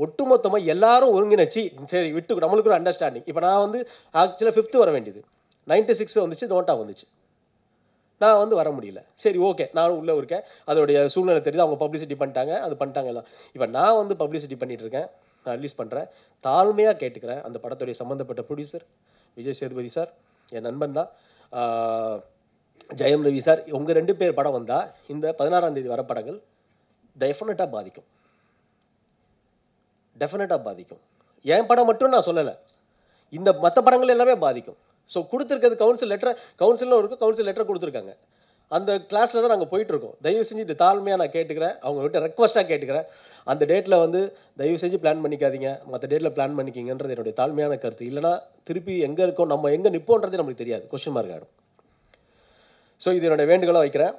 ஒட்டுமொத்தமாக எல்லாரும் ஒருங்கிணைச்சி சரி விட்டு நம்மளுக்கு ஒரு அண்டர்ஸ்டாண்டிங் இப்போ நான் வந்து ஆக்சுவலாக ஃபிஃப்த்து வர வேண்டியது நைன்டி சிக்ஸ் வந்துச்சு நோட்டாக வந்துச்சு நான் வந்து வர முடியல சரி ஓகே நானும் உள்ளே இருக்கேன் அதோடைய சூழ்நிலை தெரியுது அவங்க பப்ளிசிட்டி பண்ணிட்டாங்க அது பண்ணிட்டாங்க எல்லாம் இப்போ நான் வந்து பப்ளிசிட்டி பண்ணிகிட்டு இருக்கேன் நான் ரிலீஸ் பண்ணுறேன் தாழ்மையாக கேட்டுக்கிறேன் அந்த படத்துடைய சம்மந்தப்பட்ட ப்ரொடியூசர் விஜய் சேதுபதி சார் என் நண்பன் தான் ஜெயம் ரவி சார் உங்கள் ரெண்டு பேர் படம் வந்தால் இந்த பதினாறாம் தேதி வர படங்கள் டெஃபினட்டாக பாதிக்கும் டெஃபினட்டாக பாதிக்கும் என் படம் மட்டும் நான் சொல்லலை இந்த மற்ற படங்கள் எல்லாமே பாதிக்கும் ஸோ கொடுத்துருக்கிறது கவுன்சில் லெட்டர் கவுன்சிலும் இருக்கும் கவுன்சில் லெட்டர் கொடுத்துருக்காங்க அந்த கிளாஸில் தான் நாங்கள் போயிட்டுருக்கோம் தயவு செஞ்சு இது தாழ்மையாக நான் கேட்டுக்கிறேன் அவங்கள்ட்ட ரெக்வஸ்ட்டாக கேட்டுக்கிறேன் அந்த டேட்டில் வந்து தயவு செஞ்சு பிளான் பண்ணிக்காதீங்க மற்ற டேட்டில் பிளான் பண்ணிக்கிங்கன்றது என்னுடைய தாழ்மையான கருத்து இல்லைனா திருப்பி எங்கே இருக்கோம் நம்ம எங்கே நிற்போன்றதே நம்மளுக்கு தெரியாது கொஸ்டின் மார்க் ஆகிடும் ஸோ இது என்னுடைய வேண்டுகோளாக வைக்கிறேன்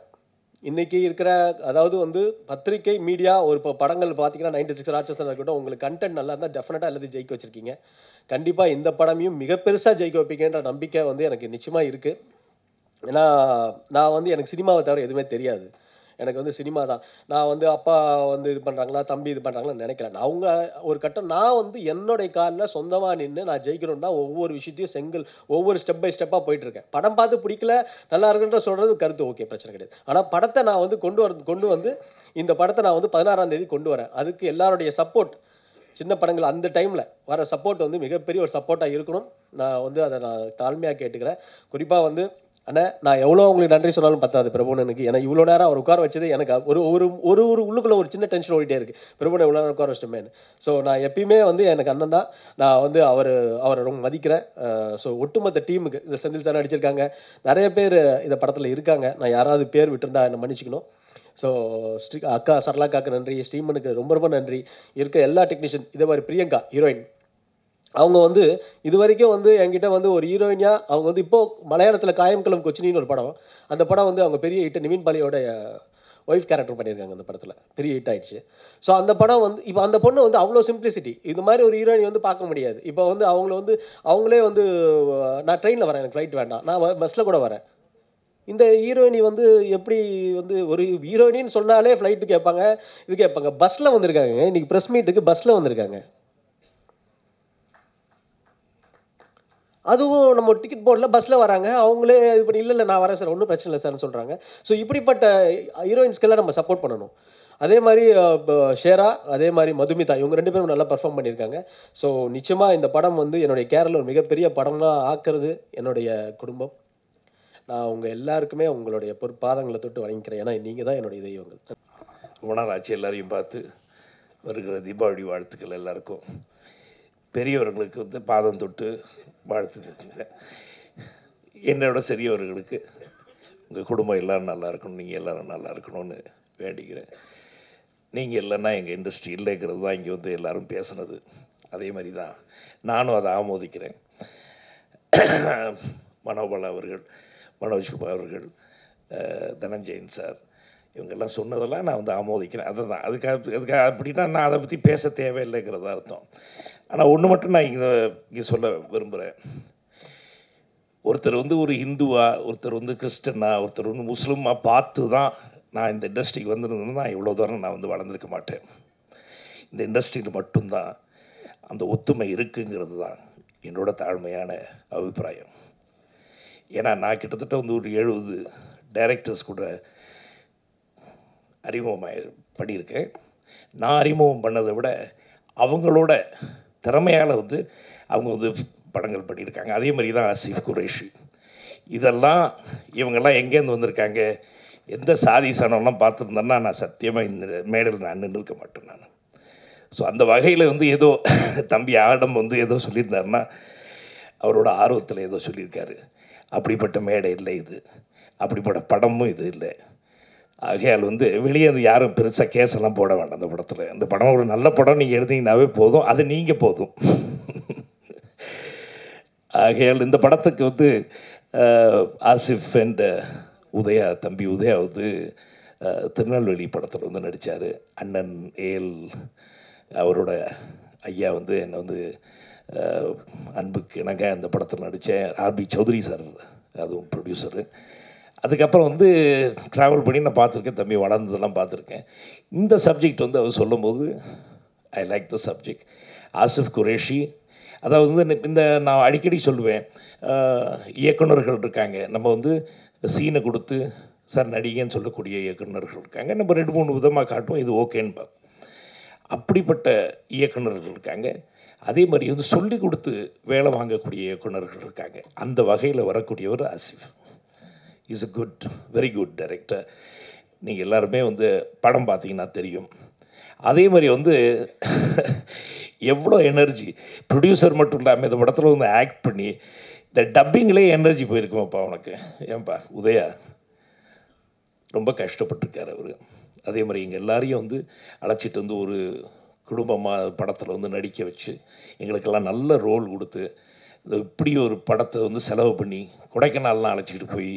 இன்றைக்கி இருக்கிற அதாவது வந்து பத்திரிகை மீடியா ஒரு இப்போ படங்கள் பார்த்தீங்கன்னா நைன்டி சிக்ஸ் ராட்சசன் இருக்கட்டும் உங்களுக்கு கண்டென்ட் நல்லா இருந்தால் டெஃபினட்டாக எல்லாத்தையும் ஜெயிக்க வச்சுருக்கீங்க கண்டிப்பாக இந்த படமையும் மிக பெருசாக ஜெயிக்க வைப்பீங்கன்ற நம்பிக்கை வந்து எனக்கு நிச்சயமாக இருக்குது ஏன்னா நான் வந்து எனக்கு சினிமாவை தவிர எதுவுமே தெரியாது எனக்கு வந்து சினிமா தான் நான் வந்து அப்பா வந்து இது பண்ணுறாங்களா தம்பி இது பண்ணுறாங்களான்னு நினைக்கிறேன் அவங்க ஒரு கட்டம் நான் வந்து என்னுடைய காலில் சொந்தமாக நின்று நான் ஜெயிக்கணும்னா ஒவ்வொரு விஷயத்தையும் செங்கல் ஒவ்வொரு ஸ்டெப் பை ஸ்டெப்பாக போயிட்டுருக்கேன் படம் பார்த்து பிடிக்கல நல்லா இருக்குன்ற சொல்கிறது கருத்து ஓகே பிரச்சனை கிடையாது ஆனால் படத்தை நான் வந்து கொண்டு வர கொண்டு வந்து இந்த படத்தை நான் வந்து பதினாறாம் தேதி கொண்டு வரேன் அதுக்கு எல்லாருடைய சப்போர்ட் சின்ன படங்கள் அந்த டைமில் வர சப்போர்ட் வந்து மிகப்பெரிய ஒரு சப்போர்ட்டாக இருக்கணும் நான் வந்து அதை நான் தாழ்மையாக கேட்டுக்கிறேன் குறிப்பாக வந்து ஆனால் நான் எவ்வளோ அவங்களுக்கு நன்றி சொன்னாலும் பத்தாது பிரபுன் எனக்கு ஏன்னா இவ்வளோ நேரம் அவர் உட்கார வச்சது எனக்கு ஒரு ஒரு ஒரு ஒரு உள்ளுக்குள்ளே ஒரு சின்ன டென்ஷன் ஓடிட்டே இருக்குது பிரபுன் இவ்வளோ நேரம் உட்கார மேன் ஸோ நான் எப்பயுமே வந்து எனக்கு அண்ணன் தான் நான் வந்து அவர் அவரை ரொம்ப மதிக்கிறேன் ஸோ ஒட்டுமொத்த டீமுக்கு இந்த செந்தில் சார் நடிச்சிருக்காங்க நிறைய பேர் இந்த படத்தில் இருக்காங்க நான் யாராவது பேர் விட்டுருந்தா என்னை மன்னிச்சிக்கணும் ஸோ ஸ்ரீ அக்கா சரளாக்காக்கு நன்றி ஸ்ரீமனுக்கு ரொம்ப ரொம்ப நன்றி இருக்க எல்லா டெக்னீஷியன் இதே மாதிரி பிரியங்கா ஹீரோயின் அவங்க வந்து இது வரைக்கும் வந்து என்கிட்ட வந்து ஒரு ஹீரோயினாக அவங்க வந்து இப்போது மலையாளத்தில் காயம் கிளம்பு கொச்சினின்னு ஒரு படம் அந்த படம் வந்து அவங்க பெரிய ஹிட்டு நிவின் பாலியோட ஒய்ஃப் கேரக்டர் பண்ணியிருக்காங்க அந்த படத்தில் பெரிய ஹிட் ஆயிடுச்சு ஸோ அந்த படம் வந்து இப்போ அந்த பொண்ணு வந்து அவ்வளோ சிம்பிளிசிட்டி இது மாதிரி ஒரு ஹீரோயின் வந்து பார்க்க முடியாது இப்போ வந்து அவங்கள வந்து அவங்களே வந்து நான் ட்ரெயினில் வரேன் எனக்கு ஃப்ளைட் வேண்டாம் நான் பஸ்ஸில் கூட வரேன் இந்த ஹீரோயினி வந்து எப்படி வந்து ஒரு ஹீரோயினின்னு சொன்னாலே ஃப்ளைட்டு கேட்பாங்க இது கேட்பாங்க பஸ்ஸில் வந்திருக்காங்க இன்றைக்கி ப்ரெஸ் மீட்டுக்கு பஸ்ஸில் வந்திருக்காங்க அதுவும் நம்ம டிக்கெட் போர்டில் பஸ்ஸில் வராங்க அவங்களே இது பண்ணி இல்லை இல்லை நான் வரேன் சார் ஒன்றும் பிரச்சனை இல்லை சார்னு சொல்கிறாங்க ஸோ இப்படிப்பட்ட ஹீரோயின்ஸ்க்கெல்லாம் நம்ம சப்போர்ட் பண்ணணும் அதே மாதிரி ஷேரா அதே மாதிரி மதுமிதா இவங்க ரெண்டு பேரும் நல்லா பர்ஃபார்ம் பண்ணியிருக்காங்க ஸோ நிச்சயமாக இந்த படம் வந்து என்னுடைய கேரள ஒரு மிகப்பெரிய படம்லாம் ஆக்குறது என்னுடைய குடும்பம் நான் உங்கள் எல்லாருக்குமே உங்களுடைய பொற்பாதங்களை தொட்டு வணங்கிக்கிறேன் ஏன்னா நீங்கள் தான் என்னுடைய தெய்வங்கள் ரொம்ப நாள் எல்லாரையும் பார்த்து வருகிற தீபாவளி வாழ்த்துக்கள் எல்லாருக்கும் பெரியவர்களுக்கு வந்து பாதம் தொட்டு வாழ்த்து தெரிஞ்சுக்கிறேன் என்னோட சிறியவர்களுக்கு உங்கள் குடும்பம் எல்லோரும் நல்லா இருக்கணும் நீங்கள் எல்லோரும் நல்லா இருக்கணும்னு வேண்டிக்கிறேன் நீங்கள் இல்லைன்னா எங்கள் இண்டஸ்ட்ரி இல்லைங்கிறது தான் இங்கே வந்து எல்லோரும் பேசுனது அதே மாதிரி தான் நானும் அதை ஆமோதிக்கிறேன் மனோபாலா அவர்கள் மனோஜ்குமார் அவர்கள் தனஞ்சயன் சார் இவங்கெல்லாம் சொன்னதெல்லாம் நான் வந்து ஆமோதிக்கிறேன் அதை தான் அதுக்காக அதுக்காக அப்படின்னா நான் அதை பற்றி பேச தேவையில்லைங்கிறத அர்த்தம் ஆனால் ஒன்று மட்டும் நான் இங்கே இங்கே சொல்ல விரும்புகிறேன் ஒருத்தர் வந்து ஒரு ஹிந்துவா ஒருத்தர் வந்து கிறிஸ்டனா ஒருத்தர் வந்து முஸ்லீமாக பார்த்து தான் நான் இந்த இண்டஸ்ட்ரிக்கு நான் இவ்வளோ தூரம் நான் வந்து வளர்ந்துருக்க மாட்டேன் இந்த இண்டஸ்ட்ரியில் மட்டும்தான் அந்த ஒத்துமை இருக்குங்கிறது தான் என்னோடய தாழ்மையான அபிப்பிராயம் ஏன்னா நான் கிட்டத்தட்ட வந்து ஒரு எழுபது டைரக்டர்ஸ் கூட அறிமுகமாக பண்ணியிருக்கேன் நான் அறிமுகம் பண்ணதை விட அவங்களோட திறமையால் வந்து அவங்க வந்து படங்கள் பண்ணியிருக்காங்க அதே மாதிரி தான் ஆசிஃப் குரேஷி இதெல்லாம் இவங்கெல்லாம் எங்கேருந்து வந்திருக்காங்க எந்த சாதி சனம்லாம் பார்த்துருந்தேன்னா நான் சத்தியமாக இந்த மேடையில் நான் நின்று இருக்க மாட்டேன் நான் ஸோ அந்த வகையில் வந்து ஏதோ தம்பி ஆடம் வந்து ஏதோ சொல்லியிருந்தாருன்னா அவரோட ஆர்வத்தில் ஏதோ சொல்லியிருக்காரு அப்படிப்பட்ட மேடை இல்லை இது அப்படிப்பட்ட படமும் இது இல்லை ஆகையால் வந்து வெளியே அது யாரும் பெருசாக கேஸெல்லாம் போட வேண்டாம் அந்த படத்தில் அந்த படம் ஒரு நல்ல படம் நீங்கள் எழுதிங்கனாவே போதும் அது நீங்கள் போதும் ஆகையால் இந்த படத்துக்கு வந்து ஆசிஃப் அண்ட் உதயா தம்பி உதயா வந்து திருநெல்வேலி படத்தில் வந்து நடித்தார் அண்ணன் ஏல் அவரோட ஐயா வந்து என்னை வந்து அன்புக்கு இணங்க அந்த படத்தில் நடித்தேன் ஆர்பி சௌத்ரி சார் அதுவும் ப்ரொடியூசரு அதுக்கப்புறம் வந்து ட்ராவல் பண்ணி நான் பார்த்துருக்கேன் தம்பி வளர்ந்ததெல்லாம் பார்த்துருக்கேன் இந்த சப்ஜெக்ட் வந்து அவர் சொல்லும்போது I like the subject Asif Qureshi அதாவது வந்து இந்த நான் அடிக்கடி சொல்லுவேன் இயக்குநர்கள் இருக்காங்க நம்ம வந்து சீனை கொடுத்து சார் நடிகைன்னு சொல்லக்கூடிய இயக்குநர்கள் இருக்காங்க நம்ம ரெண்டு மூணு விதமாக காட்டுவோம் இது ஓகேன்பா அப்படிப்பட்ட இயக்குநர்கள் இருக்காங்க அதே மாதிரி வந்து சொல்லி கொடுத்து வேலை வாங்கக்கூடிய இயக்குநர்கள் இருக்காங்க அந்த வகையில் வரக்கூடியவர் Asif is a good very good director நீங்கள் எல்லாருமே வந்து படம் பார்த்தீங்கன்னா தெரியும் அதே மாதிரி வந்து எவ்வளோ எனர்ஜி ப்ரொடியூசர் மட்டும் இல்லாமல் இந்த படத்தில் வந்து ஆக்ட் பண்ணி இந்த டப்பிங்லேயே எனர்ஜி போயிருக்குமாப்பா உனக்கு ஏன்பா உதயா ரொம்ப கஷ்டப்பட்டுருக்கார் அவர் அதே மாதிரி எங்கள் எல்லாரையும் வந்து அழைச்சிட்டு வந்து ஒரு குடும்பமாக படத்தில் வந்து நடிக்க வச்சு எங்களுக்கெல்லாம் நல்ல ரோல் கொடுத்து இப்படி ஒரு படத்தை வந்து செலவு பண்ணி கொடைக்கானல்லாம் அழைச்சிக்கிட்டு போய்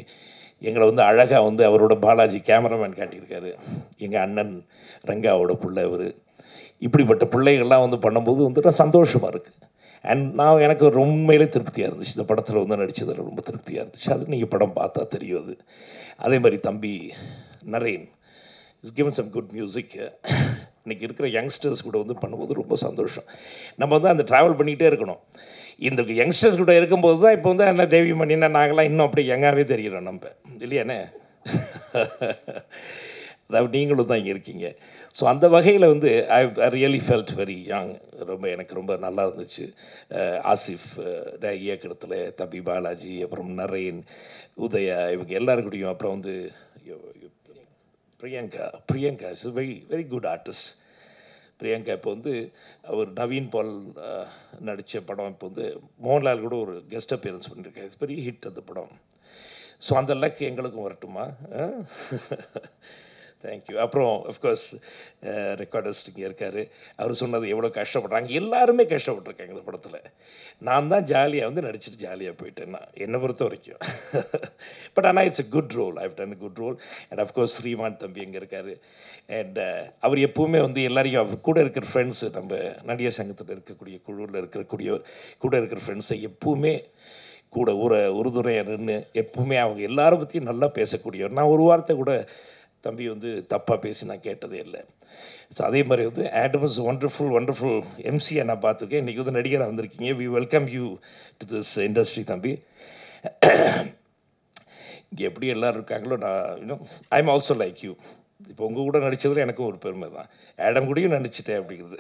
எங்களை வந்து அழகாக வந்து அவரோட பாலாஜி கேமராமேன் காட்டியிருக்காரு எங்கள் அண்ணன் ரங்காவோட பிள்ளை அவர் இப்படிப்பட்ட பிள்ளைகள்லாம் வந்து பண்ணும்போது வந்துட்டு சந்தோஷமாக இருக்குது அண்ட் நான் எனக்கு ரொம்பவே திருப்தியாக இருந்துச்சு இந்த படத்தில் வந்து நடித்ததில் ரொம்ப திருப்தியாக இருந்துச்சு அது நீங்கள் படம் பார்த்தா தெரியும் அது அதே மாதிரி தம்பி Naren is given some good music இன்றைக்கி இருக்கிற யங்ஸ்டர்ஸ் கூட வந்து பண்ணும்போது ரொம்ப சந்தோஷம் நம்ம வந்து அந்த ட்ராவல் பண்ணிகிட்டே இருக்கணும் இந்த யங்ஸ்டர்ஸ் கூட இருக்கும்போது தான் இப்போ வந்து என்ன தேவி மணின்னா நாங்களாம் இன்னும் அப்படி எங்காவே தெரிகிறோம் நம்ம இல்லையானே அதாவது நீங்களும் தான் இங்கே இருக்கீங்க ஸோ அந்த வகையில் வந்து I really felt very young ரொம்ப எனக்கு ரொம்ப நல்லா இருந்துச்சு ஆசிஃப் இயக்கத்தில் தபி பாலாஜி அப்புறம் நரேன் உதயா இவங்க எல்லாருக்கூடையும் அப்புறம் வந்து Priyanka Priyanka is very very good artist Priyanka இப்போ வந்து அவர் நவீன் பால் நடித்த படம் இப்போ வந்து மோகன்லால் கூட ஒரு கெஸ்ட் அப்பியரன்ஸ் பண்ணியிருக்காரு பெரிய ஹிட் அந்த படம் ஸோ அந்த லக் எங்களுக்கும் வரட்டுமா தேங்க்யூ அப்புறம் அஃப்கோர்ஸ் ரெக்கார்டிஸ்ட் இங்கே இருக்கார் அவர் சொன்னது எவ்வளோ கஷ்டப்படுறாங்க எல்லாருமே கஷ்டப்பட்டுருக்காங்க இந்த படத்தில் நான் தான் ஜாலியாக வந்து நடிச்சிட்டு ஜாலியாக போயிட்டேன் நான் என்னை பொறுத்த வரைக்கும் பட் ஆனால் it's a good role I done good role and of course Sriman தம்பி இங்கே இருக்கார் அண்ட் அவர் எப்போவுமே வந்து எல்லாரையும் அவர் கூட இருக்கிற ஃப்ரெண்ட்ஸு நம்ம நடிகர் சங்கத்தில் இருக்கக்கூடிய குழுவில் இருக்கக்கூடிய கூட இருக்கிற ஃப்ரெண்ட்ஸை எப்போவுமே கூட ஒரு உறுதுணையாக நின்று எப்பவுமே அவங்க எல்லாரும் பற்றியும் நல்லா பேசக்கூடியவர் நான் ஒரு வார்த்தை கூட தம்பி வந்து தப்பாக பேசி நான் கேட்டதே இல்லை ஸோ அதே மாதிரி வந்து ஆட்வஸ் ஒண்டர்ஃபுல் ஒண்டர்ஃபுல் எம்சியை நான் பார்த்துருக்கேன் இன்றைக்கி வந்து நடிகராக வந்திருக்கீங்க we welcome you to this industry தம்பி இங்கே எப்படி எல்லோரும் இருக்காங்களோ நான் இன்னும் I am also like you இப்போ உங்கள் கூட நடித்ததில் எனக்கும் ஒரு பெருமை தான் ஆடம் கூடயும் நடிச்சிட்டேன் அப்படிங்கிறது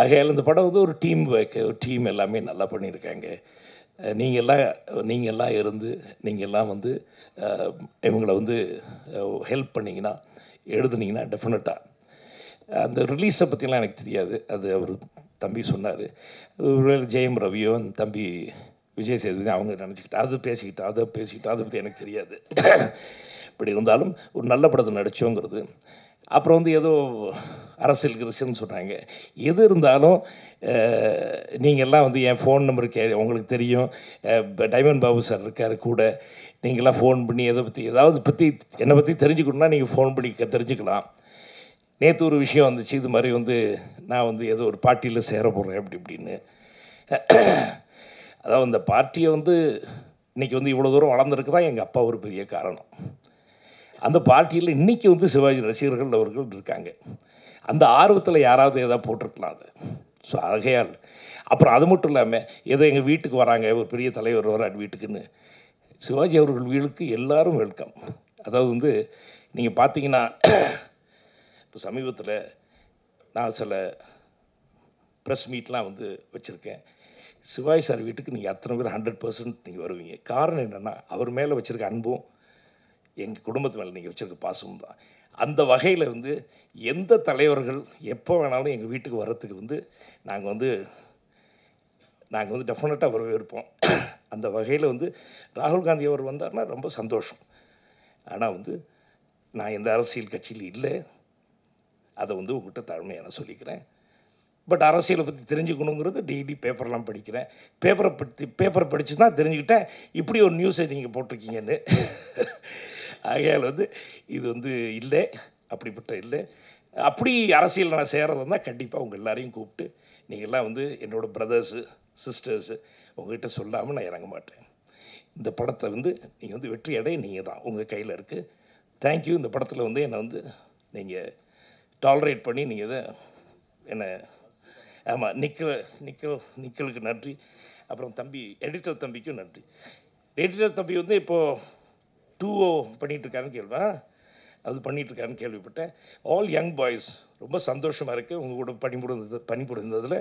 ஆகையால் இந்த படம் வந்து ஒரு டீம் ஒர்க்கு ஒரு டீம் எல்லாமே நல்லா பண்ணியிருக்காங்க நீங்கள்லாம் நீங்கள்லாம் இருந்து நீங்கள்லாம் வந்து இவங்களை வந்து ஹெல்ப் பண்ணிங்கன்னா எழுதுனீங்கன்னா டெஃபினட்டாக அந்த ரிலீஸை பற்றிலாம் எனக்கு தெரியாது அது அவர் தம்பி சொன்னார் ஜெயம் ரவியோ தம்பி விஜய் சேதுபதி அவங்க நினச்சிக்கிட்டு அதை பேசிக்கிட்டா அதை பேசிக்கிட்டா அதை பற்றி எனக்கு தெரியாது இப்படி இருந்தாலும் ஒரு நல்ல படத்தை நடித்தோங்கிறது அப்புறம் வந்து ஏதோ அரசியல் கிருஷ்ணன்னு சொன்னாங்க எது இருந்தாலும் நீங்கள் எல்லாம் வந்து என் ஃபோன் நம்பர் கே உங்களுக்கு தெரியும் டைமண்ட் பாபு சார் இருக்கார் கூட நீங்களாம் ஃபோன் பண்ணி எதை பற்றி ஏதாவது பற்றி என்னை பற்றி தெரிஞ்சுக்கணுன்னா நீங்கள் ஃபோன் பண்ணி தெரிஞ்சுக்கலாம் நேற்று ஒரு விஷயம் வந்துச்சு இது மாதிரி வந்து நான் வந்து ஏதோ ஒரு பார்ட்டியில் சேர போகிறேன் அப்படி இப்படின்னு அதாவது அந்த பார்ட்டியை வந்து இன்றைக்கி வந்து இவ்வளோ தூரம் வளர்ந்துருக்கு தான் எங்கள் அப்பா ஒரு பெரிய காரணம் அந்த பார்ட்டியில் இன்றைக்கி வந்து சிவாஜி ரசிகர்கள் அவர்கள் இருக்காங்க அந்த ஆர்வத்தில் யாராவது எதாவது போட்டிருக்கலாம் அது ஸோ ஆகையால் அப்புறம் அது மட்டும் இல்லாமல் ஏதோ எங்கள் வீட்டுக்கு வராங்க ஒரு பெரிய தலைவர் வர வீட்டுக்குன்னு சிவாஜி அவர்கள் வீடுக்கு எல்லாரும் வெல்கம் அதாவது வந்து நீங்கள் பார்த்தீங்கன்னா இப்போ சமீபத்தில் நான் சில ப்ரெஸ் மீட்லாம் வந்து வச்சுருக்கேன் சிவாஜி சார் வீட்டுக்கு நீங்கள் அத்தனை பேர் ஹண்ட்ரட் பர்சன்ட் நீங்கள் வருவீங்க காரணம் என்னென்னா அவர் மேலே வச்சுருக்க அன்பும் எங்கள் குடும்பத்து மேலே நீங்கள் வச்சுருக்க பாசமும் தான் அந்த வகையில் வந்து எந்த தலைவர்கள் எப்போ வேணாலும் எங்கள் வீட்டுக்கு வர்றதுக்கு வந்து நாங்கள் வந்து நாங்கள் வந்து டெஃபினட்டாக வரவேற்போம் அந்த வகையில் வந்து ராகுல் காந்தி அவர் வந்தார்னா ரொம்ப சந்தோஷம் ஆனால் வந்து நான் எந்த அரசியல் கட்சியில் இல்லை அதை வந்து உங்கள்கிட்ட தாழ்மையாக சொல்லிக்கிறேன் பட் அரசியலை பற்றி தெரிஞ்சுக்கணுங்கிறது டெய்லி பேப்பர்லாம் படிக்கிறேன் பேப்பரை பற்றி பேப்பரை படித்து தான் தெரிஞ்சுக்கிட்டேன் இப்படி ஒரு நியூஸை நீங்கள் போட்டிருக்கீங்கன்னு ஆகையால் வந்து இது வந்து இல்லை அப்படிப்பட்ட இல்லை அப்படி அரசியல் நான் சேர்றது கண்டிப்பாக உங்கள் எல்லாரையும் கூப்பிட்டு நீங்கள்லாம் வந்து என்னோடய பிரதர்ஸு சிஸ்டர்ஸு உங்கள்கிட்ட சொல்லாமல் நான் இறங்க மாட்டேன் இந்த படத்தை வந்து நீங்கள் வந்து வெற்றி அடைய நீங்கள் தான் உங்கள் கையில் இருக்குது தேங்க்யூ இந்த படத்தில் வந்து என்னை வந்து நீங்கள் டாலரேட் பண்ணி நீங்கள் இதை என்னை ஆமாம் நிக்கல் நிக்கல் நிக்கலுக்கு நன்றி அப்புறம் தம்பி எடிட்டர் தம்பிக்கும் நன்றி எடிட்டர் தம்பி வந்து இப்போது டூ ஓ பண்ணிகிட்ருக்காருன்னு கேள்வேன் அது பண்ணிகிட்ருக்காருன்னு கேள்விப்பட்டேன் ஆல் யங் பாய்ஸ் ரொம்ப சந்தோஷமாக இருக்குது உங்கள் கூட பணிபுரிந்தது பணிபுரிந்ததில்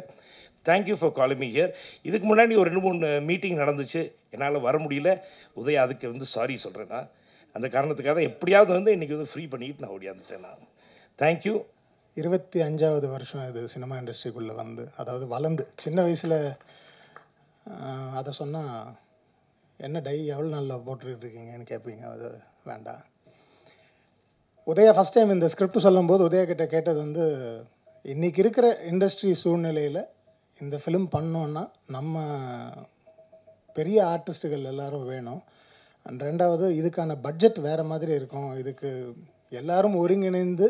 thank you for calling me here இதுக்கு முன்னாடி ஒரு ரெண்டு மூணு மீட்டிங் நடந்துச்சு என்னால் வர முடியல உதய அதுக்கு வந்து சாரி சொல்கிறேன்னா நான் அந்த காரணத்துக்காக தான் எப்படியாவது வந்து இன்றைக்கி வந்து ஃப்ரீ பண்ணிக்கிட்டு நான் ஓடியாந்துட்டேன் நான் தேங்க்யூ இருபத்தி அஞ்சாவது வருஷம் இது சினிமா இண்டஸ்ட்ரிக்குள்ளே வந்து அதாவது வளர்ந்து சின்ன வயசில் அதை சொன்னால் என்ன டை எவ்வளோ நாளில் போட்டுருக்கீங்கன்னு இருக்கீங்கன்னு கேட்பீங்க அது வேண்டாம் உதயா ஃபஸ்ட் டைம் இந்த ஸ்கிரிப்ட் சொல்லும்போது உதயா கிட்ட கேட்டது வந்து இன்றைக்கி இருக்கிற இண்டஸ்ட்ரி சூழ்நிலையில் இந்த ஃபிலிம் பண்ணோன்னா நம்ம பெரிய ஆர்டிஸ்ட்டுகள் எல்லோரும் வேணும் அண்ட் ரெண்டாவது இதுக்கான பட்ஜெட் வேறு மாதிரி இருக்கும் இதுக்கு எல்லோரும் ஒருங்கிணைந்து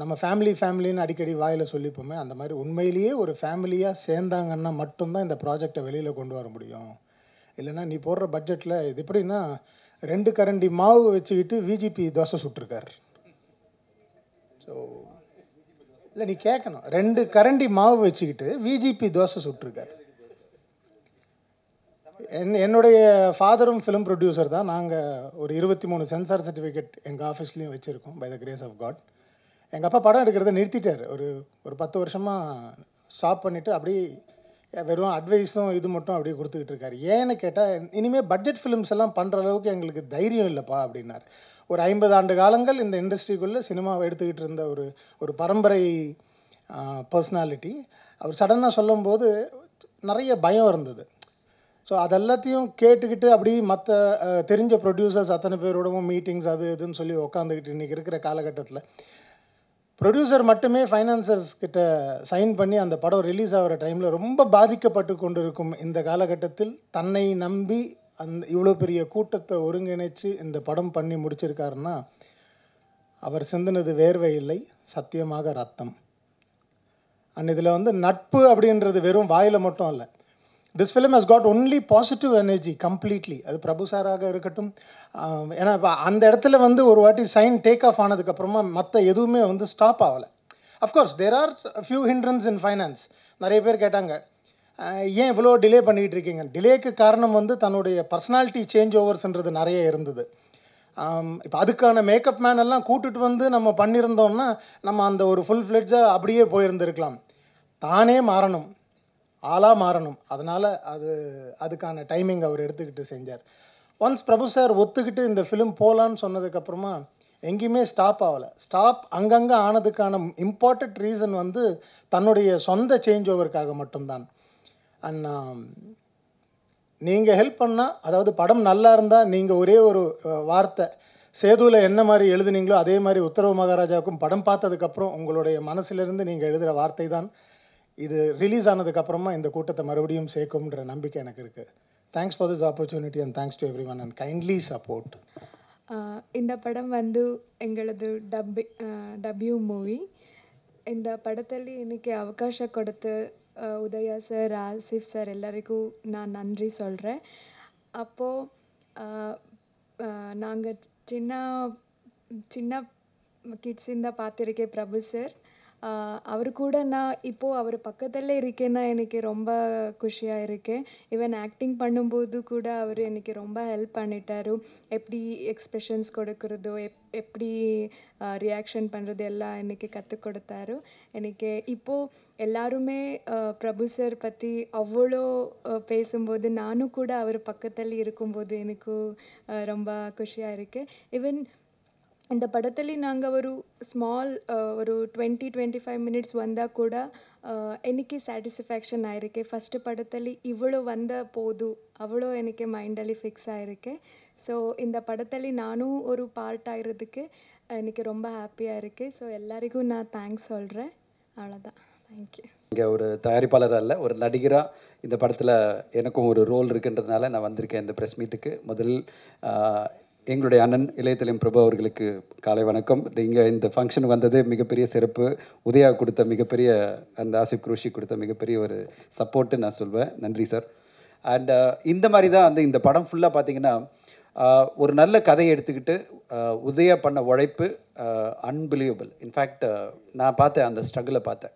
நம்ம ஃபேமிலி ஃபேமிலின்னு அடிக்கடி வாயில் சொல்லிப்போமே அந்த மாதிரி உண்மையிலேயே ஒரு ஃபேமிலியாக சேர்ந்தாங்கன்னா மட்டும்தான் இந்த ப்ராஜெக்டை வெளியில் கொண்டு வர முடியும் இல்லைனா நீ போடுற பட்ஜெட்டில் இது எப்படின்னா ரெண்டு கரண்டி மாவு வச்சுக்கிட்டு விஜிபி தோசை சுட்டிருக்கார் ஸோ இல்லை நீ கேட்கணும் ரெண்டு கரண்டி மாவு வச்சுக்கிட்டு விஜிபி தோசை சுட்டிருக்கார் என் என்னுடைய ஃபாதரும் ஃபிலிம் ப்ரொடியூசர் தான் நாங்கள் ஒரு இருபத்தி மூணு சென்சார் சர்டிஃபிகேட் எங்கள் ஆஃபீஸ்லேயும் வச்சுருக்கோம் by the grace of God எங்கள் அப்பா படம் எடுக்கிறத நிறுத்திட்டார் ஒரு ஒரு பத்து வருஷமாக ஸ்டாப் பண்ணிவிட்டு அப்படியே வெறும் அட்வைஸும் இது மட்டும் அப்படியே கொடுத்துக்கிட்டு இருக்காரு ஏன்னு கேட்டால் இனிமேல் பட்ஜெட் ஃபிலிம்ஸ் எல்லாம் பண்ணுற அளவுக்கு எங்களுக்கு தைரியம் இல்லைப்பா அப்படின்னார் ஒரு ஐம்பது ஆண்டு காலங்கள் இந்த இண்டஸ்ட்ரிக்குள்ளே சினிமாவை எடுத்துக்கிட்டு இருந்த ஒரு ஒரு பரம்பரை பர்சனாலிட்டி அவர் சடனாக சொல்லும்போது நிறைய பயம் இருந்தது ஸோ அதெல்லாத்தையும் கேட்டுக்கிட்டு அப்படி மற்ற தெரிஞ்ச ப்ரொடியூசர்ஸ் அத்தனை பேரோடவும் மீட்டிங்ஸ் அது இதுன்னு சொல்லி உக்காந்துக்கிட்டு இன்றைக்கி இருக்கிற காலகட்டத்தில் ப்ரொடியூசர் மட்டுமே ஃபைனான்சர்ஸ் கிட்ட சைன் பண்ணி அந்த படம் ரிலீஸ் ஆகிற டைமில் ரொம்ப பாதிக்கப்பட்டு கொண்டிருக்கும் இந்த காலகட்டத்தில் தன்னை நம்பி அந்த இவ்வளோ பெரிய கூட்டத்தை ஒருங்கிணைச்சு இந்த படம் பண்ணி முடிச்சிருக்காருன்னா அவர் சிந்தினது வேர்வை இல்லை சத்தியமாக ரத்தம் அண்ட் இதில் வந்து நட்பு அப்படின்றது வெறும் வாயில் மட்டும் இல்லை this film has got only positive energy completely அது பிரபு சாராக இருக்கட்டும் ஏன்னா இப்போ அந்த இடத்துல வந்து ஒரு வாட்டி சைன் டேக் ஆஃப் ஆனதுக்கப்புறமா மற்ற எதுவுமே வந்து ஸ்டாப் ஆகலை of course there are few hindrance in finance நிறைய பேர் கேட்டாங்க ஏன் இவ்வளோ டிலே பண்ணிகிட்டு இருக்கீங்க டிலேக்கு காரணம் வந்து தன்னுடைய பர்சனாலிட்டி சேஞ்ச் ஓவர்ஸ்ன்றது நிறைய இருந்தது இப்போ அதுக்கான மேக்கப் மேன் எல்லாம் கூட்டுட்டு வந்து நம்ம பண்ணியிருந்தோம்னா நம்ம அந்த ஒரு ஃபுல் ஃப்ளெட்ஜாக அப்படியே போயிருந்துருக்கலாம் தானே மாறணும் ஆளாக மாறணும் அதனால் அது அதுக்கான டைமிங் அவர் எடுத்துக்கிட்டு செஞ்சார் ஒன்ஸ் பிரபு சார் ஒத்துக்கிட்டு இந்த ஃபிலிம் போகலான்னு சொன்னதுக்கப்புறமா எங்கேயுமே ஸ்டாப் ஆகலை ஸ்டாப் அங்கங்கே ஆனதுக்கான இம்பார்ட்டண்ட் ரீசன் வந்து தன்னுடைய சொந்த சேஞ்ச் ஓவருக்காக மட்டும்தான் அண்ணா நீங்கள் ஹெல்ப் பண்ணால் அதாவது படம் நல்லா இருந்தால் நீங்கள் ஒரே ஒரு வார்த்தை சேதுவில் என்ன மாதிரி எழுதுனீங்களோ அதே மாதிரி உத்தரவு மகாராஜாவுக்கும் படம் பார்த்ததுக்கப்புறம் உங்களுடைய மனசிலிருந்து நீங்கள் எழுதுகிற வார்த்தை தான் இது ரிலீஸ் ஆனதுக்கப்புறமா இந்த கூட்டத்தை மறுபடியும் சேர்க்கும்ன்ற நம்பிக்கை எனக்கு இருக்குது thanks for this opportunity and thanks to everyone and kindly support இந்த படம் வந்து எங்களது டப்பி டபிள்யூ மூவி இந்த படத்தில் இன்றைக்கி அவகாசம் கொடுத்து உதயா சார் ஆசிஃப் சார் எல்லாருக்கும் நான் நன்றி சொல்கிறேன் அப்போது நாங்கள் சின்ன சின்ன கிட்ஸிந்த பார்த்துருக்கேன் பிரபு சார் அவர் கூட நான் இப்போது அவர் பக்கத்தில் இருக்கேன்னா எனக்கு ரொம்ப குஷியாக இருக்கேன் ஈவன் ஆக்டிங் பண்ணும்போது கூட அவர் எனக்கு ரொம்ப ஹெல்ப் பண்ணிட்டார் எப்படி எக்ஸ்பிரஷன்ஸ் கொடுக்கறதோ எப் எப்படி ரியாக்ஷன் பண்ணுறது எல்லாம் எனக்கு கற்றுக் கொடுத்தாரு எனக்கு இப்போது எல்லாருமே பிரபு சார் பற்றி அவ்வளோ பேசும்போது நானும் கூட அவர் பக்கத்தில் இருக்கும்போது எனக்கு ரொம்ப குஷியாக இருக்கு ஈவன் இந்த படத்தில் நாங்கள் ஒரு ஸ்மால் ஒரு டுவெண்ட்டி டுவெண்ட்டி ஃபைவ் மினிட்ஸ் வந்தால் கூட எனக்கு சாட்டிஸ்ஃபேக்ஷன் ஆயிருக்கு ஃபஸ்ட்டு படத்தில் இவ்வளோ வந்த போதும் அவ்வளோ எனக்கு மைண்டலி ஃபிக்ஸ் ஆயிருக்கு ஸோ இந்த படத்தில் நானும் ஒரு பார்ட் ஆகிறதுக்கு எனக்கு ரொம்ப ஹாப்பியாக இருக்குது ஸோ எல்லாருக்கும் நான் தேங்க்ஸ் சொல்கிறேன் அவ்வளோதான் இங்கே ஒரு தயாரிப்பாளராக இல்லை ஒரு நடிகராக இந்த படத்தில் எனக்கும் ஒரு ரோல் இருக்குன்றதுனால நான் வந்திருக்கேன் இந்த ப்ரெஸ் மீட்டுக்கு முதல் எங்களுடைய அண்ணன் இளையத்திலும் பிரபு அவர்களுக்கு காலை வணக்கம் இங்கே இந்த ஃபங்க்ஷன் வந்தது மிகப்பெரிய சிறப்பு உதயா கொடுத்த மிகப்பெரிய அந்த ஆசிப் குருஷி கொடுத்த மிகப்பெரிய ஒரு சப்போர்ட்டு நான் சொல்வேன் நன்றி சார் அண்ட் இந்த மாதிரி தான் வந்து இந்த படம் ஃபுல்லாக பார்த்தீங்கன்னா ஒரு நல்ல கதையை எடுத்துக்கிட்டு உதயா பண்ண உழைப்பு அன்பிலியபிள் இன்ஃபேக்ட் நான் பார்த்தேன் அந்த ஸ்ட்ரகிளை பார்த்தேன்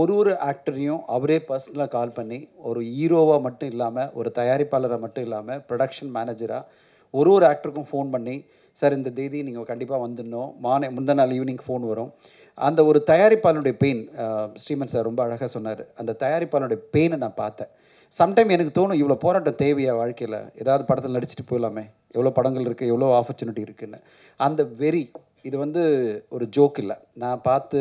ஒரு ஒரு ஆக்டரையும் அவரே பர்சனலாக கால் பண்ணி ஒரு ஹீரோவாக மட்டும் இல்லாமல் ஒரு தயாரிப்பாளராக மட்டும் இல்லாமல் ப்ரொடக்ஷன் மேனேஜராக ஒரு ஒரு ஆக்டருக்கும் ஃபோன் பண்ணி சார் இந்த தேதி நீங்கள் கண்டிப்பாக வந்துடணும் மார்னிங் முந்தா நாள் ஈவினிங் ஃபோன் வரும் அந்த ஒரு தயாரிப்பாளனுடைய பெயின் ஸ்ரீமன் சார் ரொம்ப அழகாக சொன்னார் அந்த தயாரிப்பாளனுடைய பெயினை நான் பார்த்தேன் சம்டைம் எனக்கு தோணும் இவ்வளோ போராட்டம் தேவையா வாழ்க்கையில் ஏதாவது படத்தில் நடிச்சுட்டு போயிடலாமே எவ்வளோ படங்கள் இருக்குது எவ்வளோ ஆப்பர்ச்சுனிட்டி இருக்குதுன்னு அந்த வெறி இது வந்து ஒரு ஜோக் இல்லை நான் பார்த்து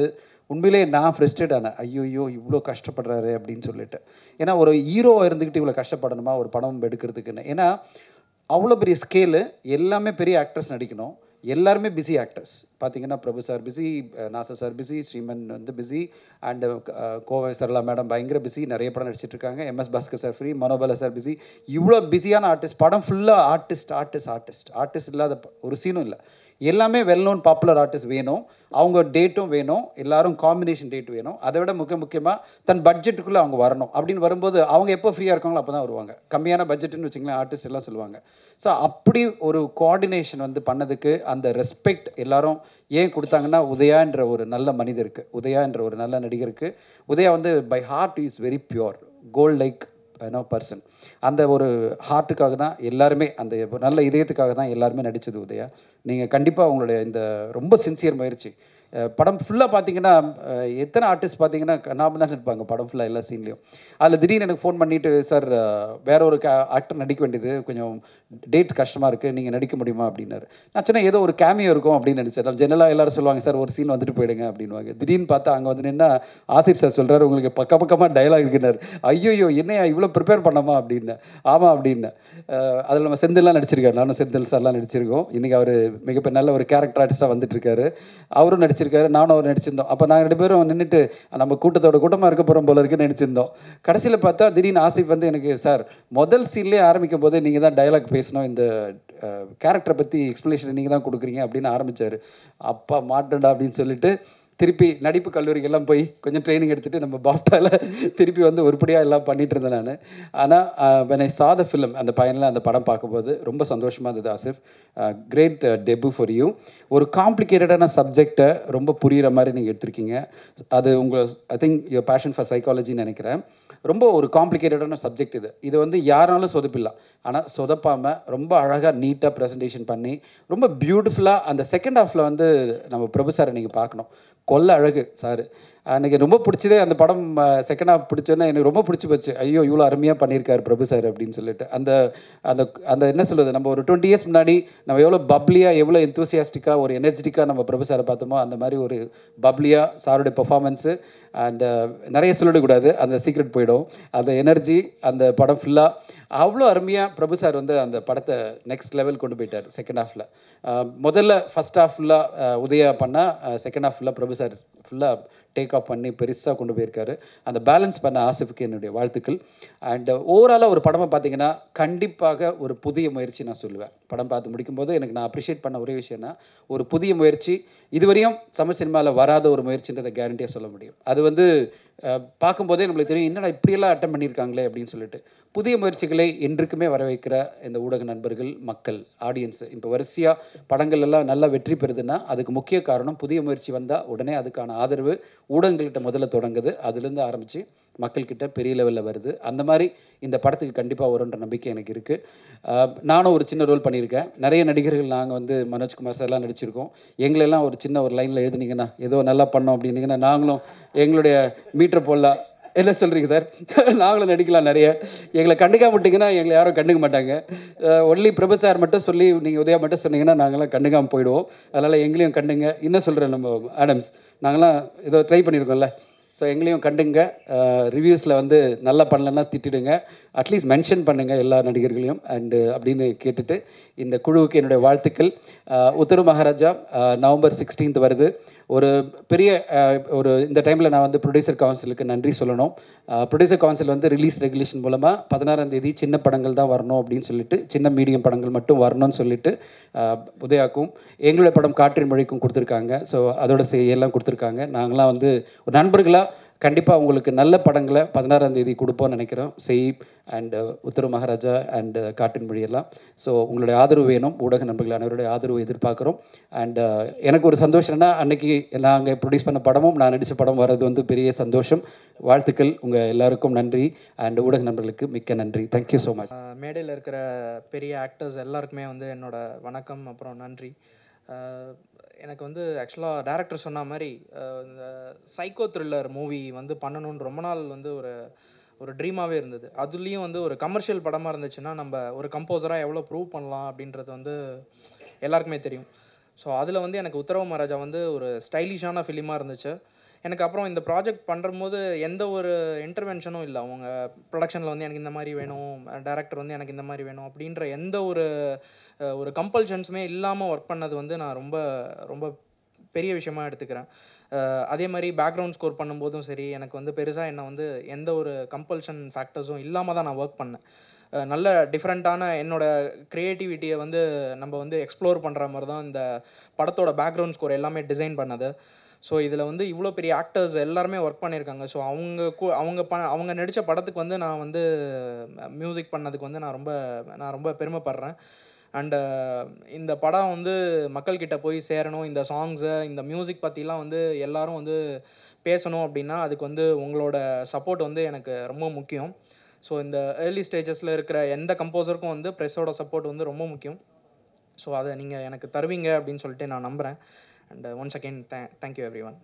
உண்மையிலே நான் ஃப்ரெஸ்ட்ரேட் ஆனேன் ஐயோயோ இவ்வளோ கஷ்டப்படுறாரு அப்படின்னு சொல்லிட்டு ஏன்னா ஒரு ஹீரோவாக இருந்துக்கிட்டு இவ்வளோ கஷ்டப்படணுமா ஒரு படம் எடுக்கிறதுக்குன்னு ஏன்னா அவ்வளோ பெரிய ஸ்கேலு எல்லாமே பெரிய ஆக்டர்ஸ் நடிக்கணும் எல்லாருமே பிஸி ஆக்டர்ஸ் பார்த்தீங்கன்னா Prabhu sir busy Nassar sir busy Sriman வந்து busy and Kovai Sarala madam பயங்கர பிஸி நிறைய படம் நடிச்சிட்ருக்காங்க MS Bhaskar sir free Manobala sir busy இவ்வளோ பிஸியான ஆர்டிஸ்ட் படம் ஃபுல்லாக ஆர்டிஸ்ட் ஆர்டிஸ்ட் ஆர்டிஸ்ட் ஆர்டிஸ்ட் இல்லாத ஒரு சீனும் இல்லை எல்லாமே வெல் நோன் பாப்புலர் ஆர்டிஸ்ட் வேணும் அவங்க டேட்டும் வேணும் எல்லாரும் காம்பினேஷன் டேட் வேணும் அதை விட முக்கிய முக்கியமாக தன் பட்ஜெட்டுக்குள்ளே அவங்க வரணும் அப்படின்னு வரும்போது அவங்க எப்போ ஃப்ரீயாக இருக்காங்களோ அப்போ தான் வருவாங்க கம்மியான பட்ஜெட்டுன்னு வச்சிங்களேன் ஆர்டிஸ்ட் எல்லாம் சொல்லுவாங்க ஸோ அப்படி ஒரு கோஆர்டினேஷன் வந்து பண்ணதுக்கு அந்த ரெஸ்பெக்ட் எல்லாரும் ஏன் கொடுத்தாங்கன்னா உதயான்ற ஒரு நல்ல மனிதருக்கு உதயான்ற ஒரு நல்ல நடிகருக்கு உதயா வந்து by heart is very pure gold like no person அந்த ஒரு ஹார்ட்டுக்காக தான் எல்லாருமே அந்த நல்ல இதயத்துக்காக தான் எல்லாருமே நடித்தது உதயா நீங்கள் கண்டிப்பாக உங்களுடைய இந்த ரொம்ப சின்சியர் முயற்சி படம் ஃபுல்லாக பார்த்தீங்கன்னா எத்தனை ஆர்டிஸ்ட் பார்த்தீங்கன்னா தான் இருப்பாங்க படம் ஃபுல்லாக எல்லா சீன்லேயும் அதில் திடீர்னு எனக்கு ஃபோன் பண்ணிவிட்டு சார் வேற ஒரு ஆக்டர் நடிக்க வேண்டியது கொஞ்சம் டேட் கஷ்டமாக இருக்குது நீங்கள் நடிக்க முடியுமா அப்படின்னாரு நான் சொன்னேன் ஏதோ ஒரு கேமியோ இருக்கும் அப்படின்னு நினச்சேன் ஜெனலாக ஜெனரலாக எல்லாரும் சொல்லுவாங்க சார் ஒரு சீன் வந்துட்டு போயிடுங்க அப்படின்வாங்க திடீர்னு பார்த்தா அங்கே வந்து நின்னா ஆசிப் சார் சொல்கிறாரு உங்களுக்கு பக்க பக்கமாக டைலாக் இருக்குன்னாரு ஐயோயோ என்னையா இவ்வளோ ப்ரிப்பேர் பண்ணாமா அப்படின்னு ஆமாம் அப்படின்னு அதில் நம்ம செந்தில்லாம் நடிச்சிருக்காரு நானும் செந்தில் சார்லாம் நடிச்சிருக்கோம் இன்றைக்கி அவர் மிகப்பெரிய நல்ல ஒரு கேரக்டர் ஆர்டிஸ்டாக வந்துட்டு இருக்காரு அவரும் நடிச்சிருக்காரு நானும் அவர் நடிச்சிருந்தோம் அப்போ நாங்கள் ரெண்டு பேரும் நின்றுட்டு நம்ம கூட்டத்தோட கூட்டமாக இருக்க போகிறோம் போல இருக்குன்னு நினச்சிருந்தோம் கடைசியில் பார்த்தா திடீர்னு ஆசிப் வந்து எனக்கு சார் முதல் சீன்லேயே ஆரம்பிக்கும் போது நீங்கள் தான் டைலாக் பேசினோம் இந்த கேரக்டரை பற்றி எக்ஸ்ப்ளனேஷன் நீங்கள் தான் கொடுக்குறீங்க அப்படின்னு ஆரம்பித்தார் அப்பா மாட்டண்டா அப்படின்னு சொல்லிட்டு திருப்பி நடிப்பு எல்லாம் போய் கொஞ்சம் ட்ரைனிங் எடுத்துகிட்டு நம்ம பாப்டாவில் திருப்பி வந்து ஒருபடியாக எல்லாம் பண்ணிகிட்டு இருந்தேன் நான் ஆனால் வென் ஐ சா த ஃபிலிம் அந்த பையனில் அந்த படம் பார்க்கும்போது ரொம்ப சந்தோஷமாக இருந்தது Asif great debut for you ஒரு காம்ப்ளிகேட்டடான சப்ஜெக்டை ரொம்ப புரிகிற மாதிரி நீங்கள் எடுத்திருக்கீங்க அது உங்கள் I think your passion for சைக்காலஜின்னு நினைக்கிறேன் ரொம்ப ஒரு காம்ப்ளிகேட்டடான சப்ஜெக்ட் இது இது வந்து யாராலும் சொதுப்பிடலாம் ஆனால் சொதப்பாமல் ரொம்ப அழகாக நீட்டாக ப்ரெசன்டேஷன் பண்ணி ரொம்ப பியூட்டிஃபுல்லாக அந்த செகண்ட் ஹாஃபில் வந்து நம்ம பிரபு சாரை நீங்கள் பார்க்கணும் கொல்ல அழகு சார் எனக்கு ரொம்ப பிடிச்சதே அந்த படம் செகண்ட் ஹாஃப் பிடிச்சோன்னா எனக்கு ரொம்ப பிடிச்சி போச்சு ஐயோ இவ்வளோ அருமையாக பண்ணியிருக்காரு பிரபு சார் அப்படின்னு சொல்லிட்டு அந்த அந்த அந்த என்ன சொல்லுவது நம்ம ஒரு டுவெண்ட்டி இயர்ஸ் முன்னாடி நம்ம எவ்வளோ பப்ளியாக எவ்வளோ எந்தூசியாஸ்டிக்காக ஒரு எனர்ஜெட்டிக்காக நம்ம பிரபு சாரை பார்த்தோமோ அந்த மாதிரி ஒரு பப்ளியாக சாருடைய பெர்ஃபார்மன்ஸு அந்த uh, நிறைய சொல்லிடக்கூடாது அந்த சீக்ரெட் போயிடும் அந்த எனர்ஜி அந்த படம் ஃபுல்லாக அவ்வளோ அருமையாக பிரபு சார் வந்து அந்த படத்தை நெக்ஸ்ட் லெவல் கொண்டு போயிட்டார் செகண்ட் ஹாஃபில் முதல்ல ஃபஸ்ட் ஹாஃப் ஃபுல்லாக உதயா பண்ணால் செகண்ட் ஹாஃப் ஃபுல்லாக பிரபு சார் ஃபுல்லாக டேக் ஆஃப் பண்ணி பெருசாக கொண்டு போயிருக்காரு அந்த பேலன்ஸ் பண்ண ஆசிஃபுக்கு என்னுடைய வாழ்த்துக்கள் அண்டு ஓவராலாக ஒரு படமாக பார்த்தீங்கன்னா கண்டிப்பாக ஒரு புதிய முயற்சி நான் சொல்லுவேன் படம் பார்த்து முடிக்கும்போது எனக்கு நான் அப்ரிஷியேட் பண்ண ஒரே விஷயம்னா ஒரு புதிய முயற்சி இதுவரையும் தமிழ் சினிமாவில் வராத ஒரு முயற்சின்றதை கேரண்டியாக சொல்ல முடியும் அது வந்து பார்க்கும்போதே நம்மளுக்கு தெரியும் என்னடா இப்படியெல்லாம் அட்டம் பண்ணியிருக்காங்களே அப்படின்னு சொல்லிட்டு புதிய முயற்சிகளை என்றைக்குமே வர வைக்கிற இந்த ஊடக நண்பர்கள் மக்கள் ஆடியன்ஸு இப்போ வரிசையாக படங்கள் எல்லாம் நல்லா வெற்றி பெறுதுன்னா அதுக்கு முக்கிய காரணம் புதிய முயற்சி வந்தால் உடனே அதுக்கான ஆதரவு ஊடகங்கள்கிட்ட முதல்ல தொடங்குது அதுலேருந்து ஆரம்பித்து மக்கள்கிட்ட பெரிய லெவலில் வருது அந்த மாதிரி இந்த படத்துக்கு கண்டிப்பாக வரும்ன்ற நம்பிக்கை எனக்கு இருக்குது நானும் ஒரு சின்ன ரோல் பண்ணியிருக்கேன் நிறைய நடிகர்கள் நாங்கள் வந்து மனோஜ்குமார் சார்லாம் நடிச்சிருக்கோம் எங்களெல்லாம் ஒரு சின்ன ஒரு லைனில் எழுதுனீங்கன்னா ஏதோ நல்லா பண்ணோம் அப்படின்னீங்கன்னா நாங்களும் எங்களுடைய மீட்டர் போடலாம் என்ன சொல்கிறீங்க சார் நாங்களும் நடிக்கலாம் நிறைய எங்களை கண்டுக்காம விட்டிங்கன்னா எங்களை யாரும் கண்டுக்க மாட்டாங்க ஒன்லி பிரபு சார் மட்டும் சொல்லி நீங்கள் உதயா மட்டும் சொன்னீங்கன்னா நாங்களாம் கண்டுக்காமல் போயிடுவோம் அதனால் எங்களையும் கண்டுங்க என்ன சொல்கிறேன் நம்ம ஆடம்ஸ் நாங்களாம் ஏதோ ட்ரை பண்ணியிருக்கோம்ல ஸோ எங்களையும் கண்டுங்க ரிவ்யூஸில் வந்து நல்லா பண்ணலன்னா திட்டிடுங்க அட்லீஸ்ட் மென்ஷன் பண்ணுங்கள் எல்லா நடிகர்களையும் அண்டு அப்படின்னு கேட்டுட்டு இந்த குழுவுக்கு என்னுடைய வாழ்த்துக்கள் உத்தர மகாராஜா நவம்பர் சிக்ஸ்டீன்த் வருது ஒரு பெரிய ஒரு இந்த டைமில் நான் வந்து ப்ரொடியூசர் கவுன்சிலுக்கு நன்றி சொல்லணும் ப்ரொடியூசர் கவுன்சில் வந்து ரிலீஸ் ரெகுலேஷன் மூலமாக பதினாறாம் தேதி சின்ன படங்கள் தான் வரணும் அப்படின்னு சொல்லிட்டு சின்ன மீடியம் படங்கள் மட்டும் வரணும்னு சொல்லிட்டு உதயாக்கும் எங்களுடைய படம் காற்றின் மொழிக்கும் கொடுத்துருக்காங்க ஸோ அதோட செய்யலாம் கொடுத்துருக்காங்க நாங்களாம் வந்து ஒரு நண்பர்களாக கண்டிப்பாக உங்களுக்கு நல்ல படங்களை பதினாறாம் தேதி கொடுப்போம்னு நினைக்கிறோம் செயிப் அண்ட் uh, உத்தர மகாராஜா அண்டு uh, காட்டின் மொழியெல்லாம் ஸோ உங்களுடைய ஆதரவு வேணும் ஊடக நண்பர்கள் அனைவருடைய ஆதரவு எதிர்பார்க்குறோம் அண்டு uh, எனக்கு ஒரு சந்தோஷம்னா அன்னைக்கு நாங்கள் ப்ரொடியூஸ் பண்ண படமும் நான் நடித்த படம் வர்றது வந்து பெரிய சந்தோஷம் வாழ்த்துக்கள் உங்கள் எல்லாருக்கும் நன்றி அண்ட் ஊடக நண்பர்களுக்கு மிக்க நன்றி தேங்க்யூ ஸோ மச் மேடையில் இருக்கிற பெரிய ஆக்டர்ஸ் எல்லாருக்குமே வந்து என்னோடய வணக்கம் அப்புறம் நன்றி எனக்கு வந்து ஆக்சுவலாக டேரக்டர் சொன்ன மாதிரி இந்த சைக்கோ த்ரில்லர் மூவி வந்து பண்ணணும்னு ரொம்ப நாள் வந்து ஒரு ஒரு ட்ரீமாகவே இருந்தது அதுலேயும் வந்து ஒரு கமர்ஷியல் படமாக இருந்துச்சுன்னா நம்ம ஒரு கம்போசராக எவ்வளோ ப்ரூவ் பண்ணலாம் அப்படின்றது வந்து எல்லாருக்குமே தெரியும் ஸோ அதில் வந்து எனக்கு உத்தரவு மகாராஜா வந்து ஒரு ஸ்டைலிஷான ஃபிலிமாக இருந்துச்சு எனக்கு அப்புறம் இந்த ப்ராஜெக்ட் போது எந்த ஒரு இன்டர்வென்ஷனும் இல்லை அவங்க ப்ரொடக்ஷனில் வந்து எனக்கு இந்த மாதிரி வேணும் டேரக்டர் வந்து எனக்கு இந்த மாதிரி வேணும் அப்படின்ற எந்த ஒரு ஒரு கம்பல்ஷன்ஸுமே இல்லாமல் ஒர்க் பண்ணது வந்து நான் ரொம்ப ரொம்ப பெரிய விஷயமா எடுத்துக்கிறேன் அதே மாதிரி பேக்ரவுண்ட் ஸ்கோர் பண்ணும்போதும் சரி எனக்கு வந்து பெருசாக என்னை வந்து எந்த ஒரு கம்பல்ஷன் ஃபேக்டர்ஸும் இல்லாமல் தான் நான் ஒர்க் பண்ணேன் நல்ல டிஃப்ரெண்ட்டான என்னோட க்ரியேட்டிவிட்டியை வந்து நம்ம வந்து எக்ஸ்ப்ளோர் பண்ணுற மாதிரி தான் இந்த படத்தோட பேக்ரவுண்ட் ஸ்கோர் எல்லாமே டிசைன் பண்ணது ஸோ இதில் வந்து இவ்வளோ பெரிய ஆக்டர்ஸ் எல்லாருமே ஒர்க் பண்ணியிருக்காங்க ஸோ அவங்க கூ அவங்க ப அவங்க நடித்த படத்துக்கு வந்து நான் வந்து மியூசிக் பண்ணதுக்கு வந்து நான் ரொம்ப நான் ரொம்ப பெருமைப்படுறேன் அண்டு uh, இந்த படம் வந்து மக்கள்கிட்ட போய் சேரணும் இந்த சாங்ஸை இந்த மியூசிக் பற்றிலாம் வந்து எல்லாரும் வந்து பேசணும் அப்படின்னா அதுக்கு வந்து உங்களோட சப்போர்ட் வந்து எனக்கு ரொம்ப முக்கியம் ஸோ இந்த ஏர்லி ஸ்டேஜஸில் இருக்கிற எந்த கம்போசருக்கும் வந்து ப்ரெஸ்ஸோட சப்போர்ட் வந்து ரொம்ப முக்கியம் ஸோ அதை நீங்கள் எனக்கு தருவீங்க அப்படின்னு சொல்லிட்டு நான் நம்புகிறேன் and once again the thank you every one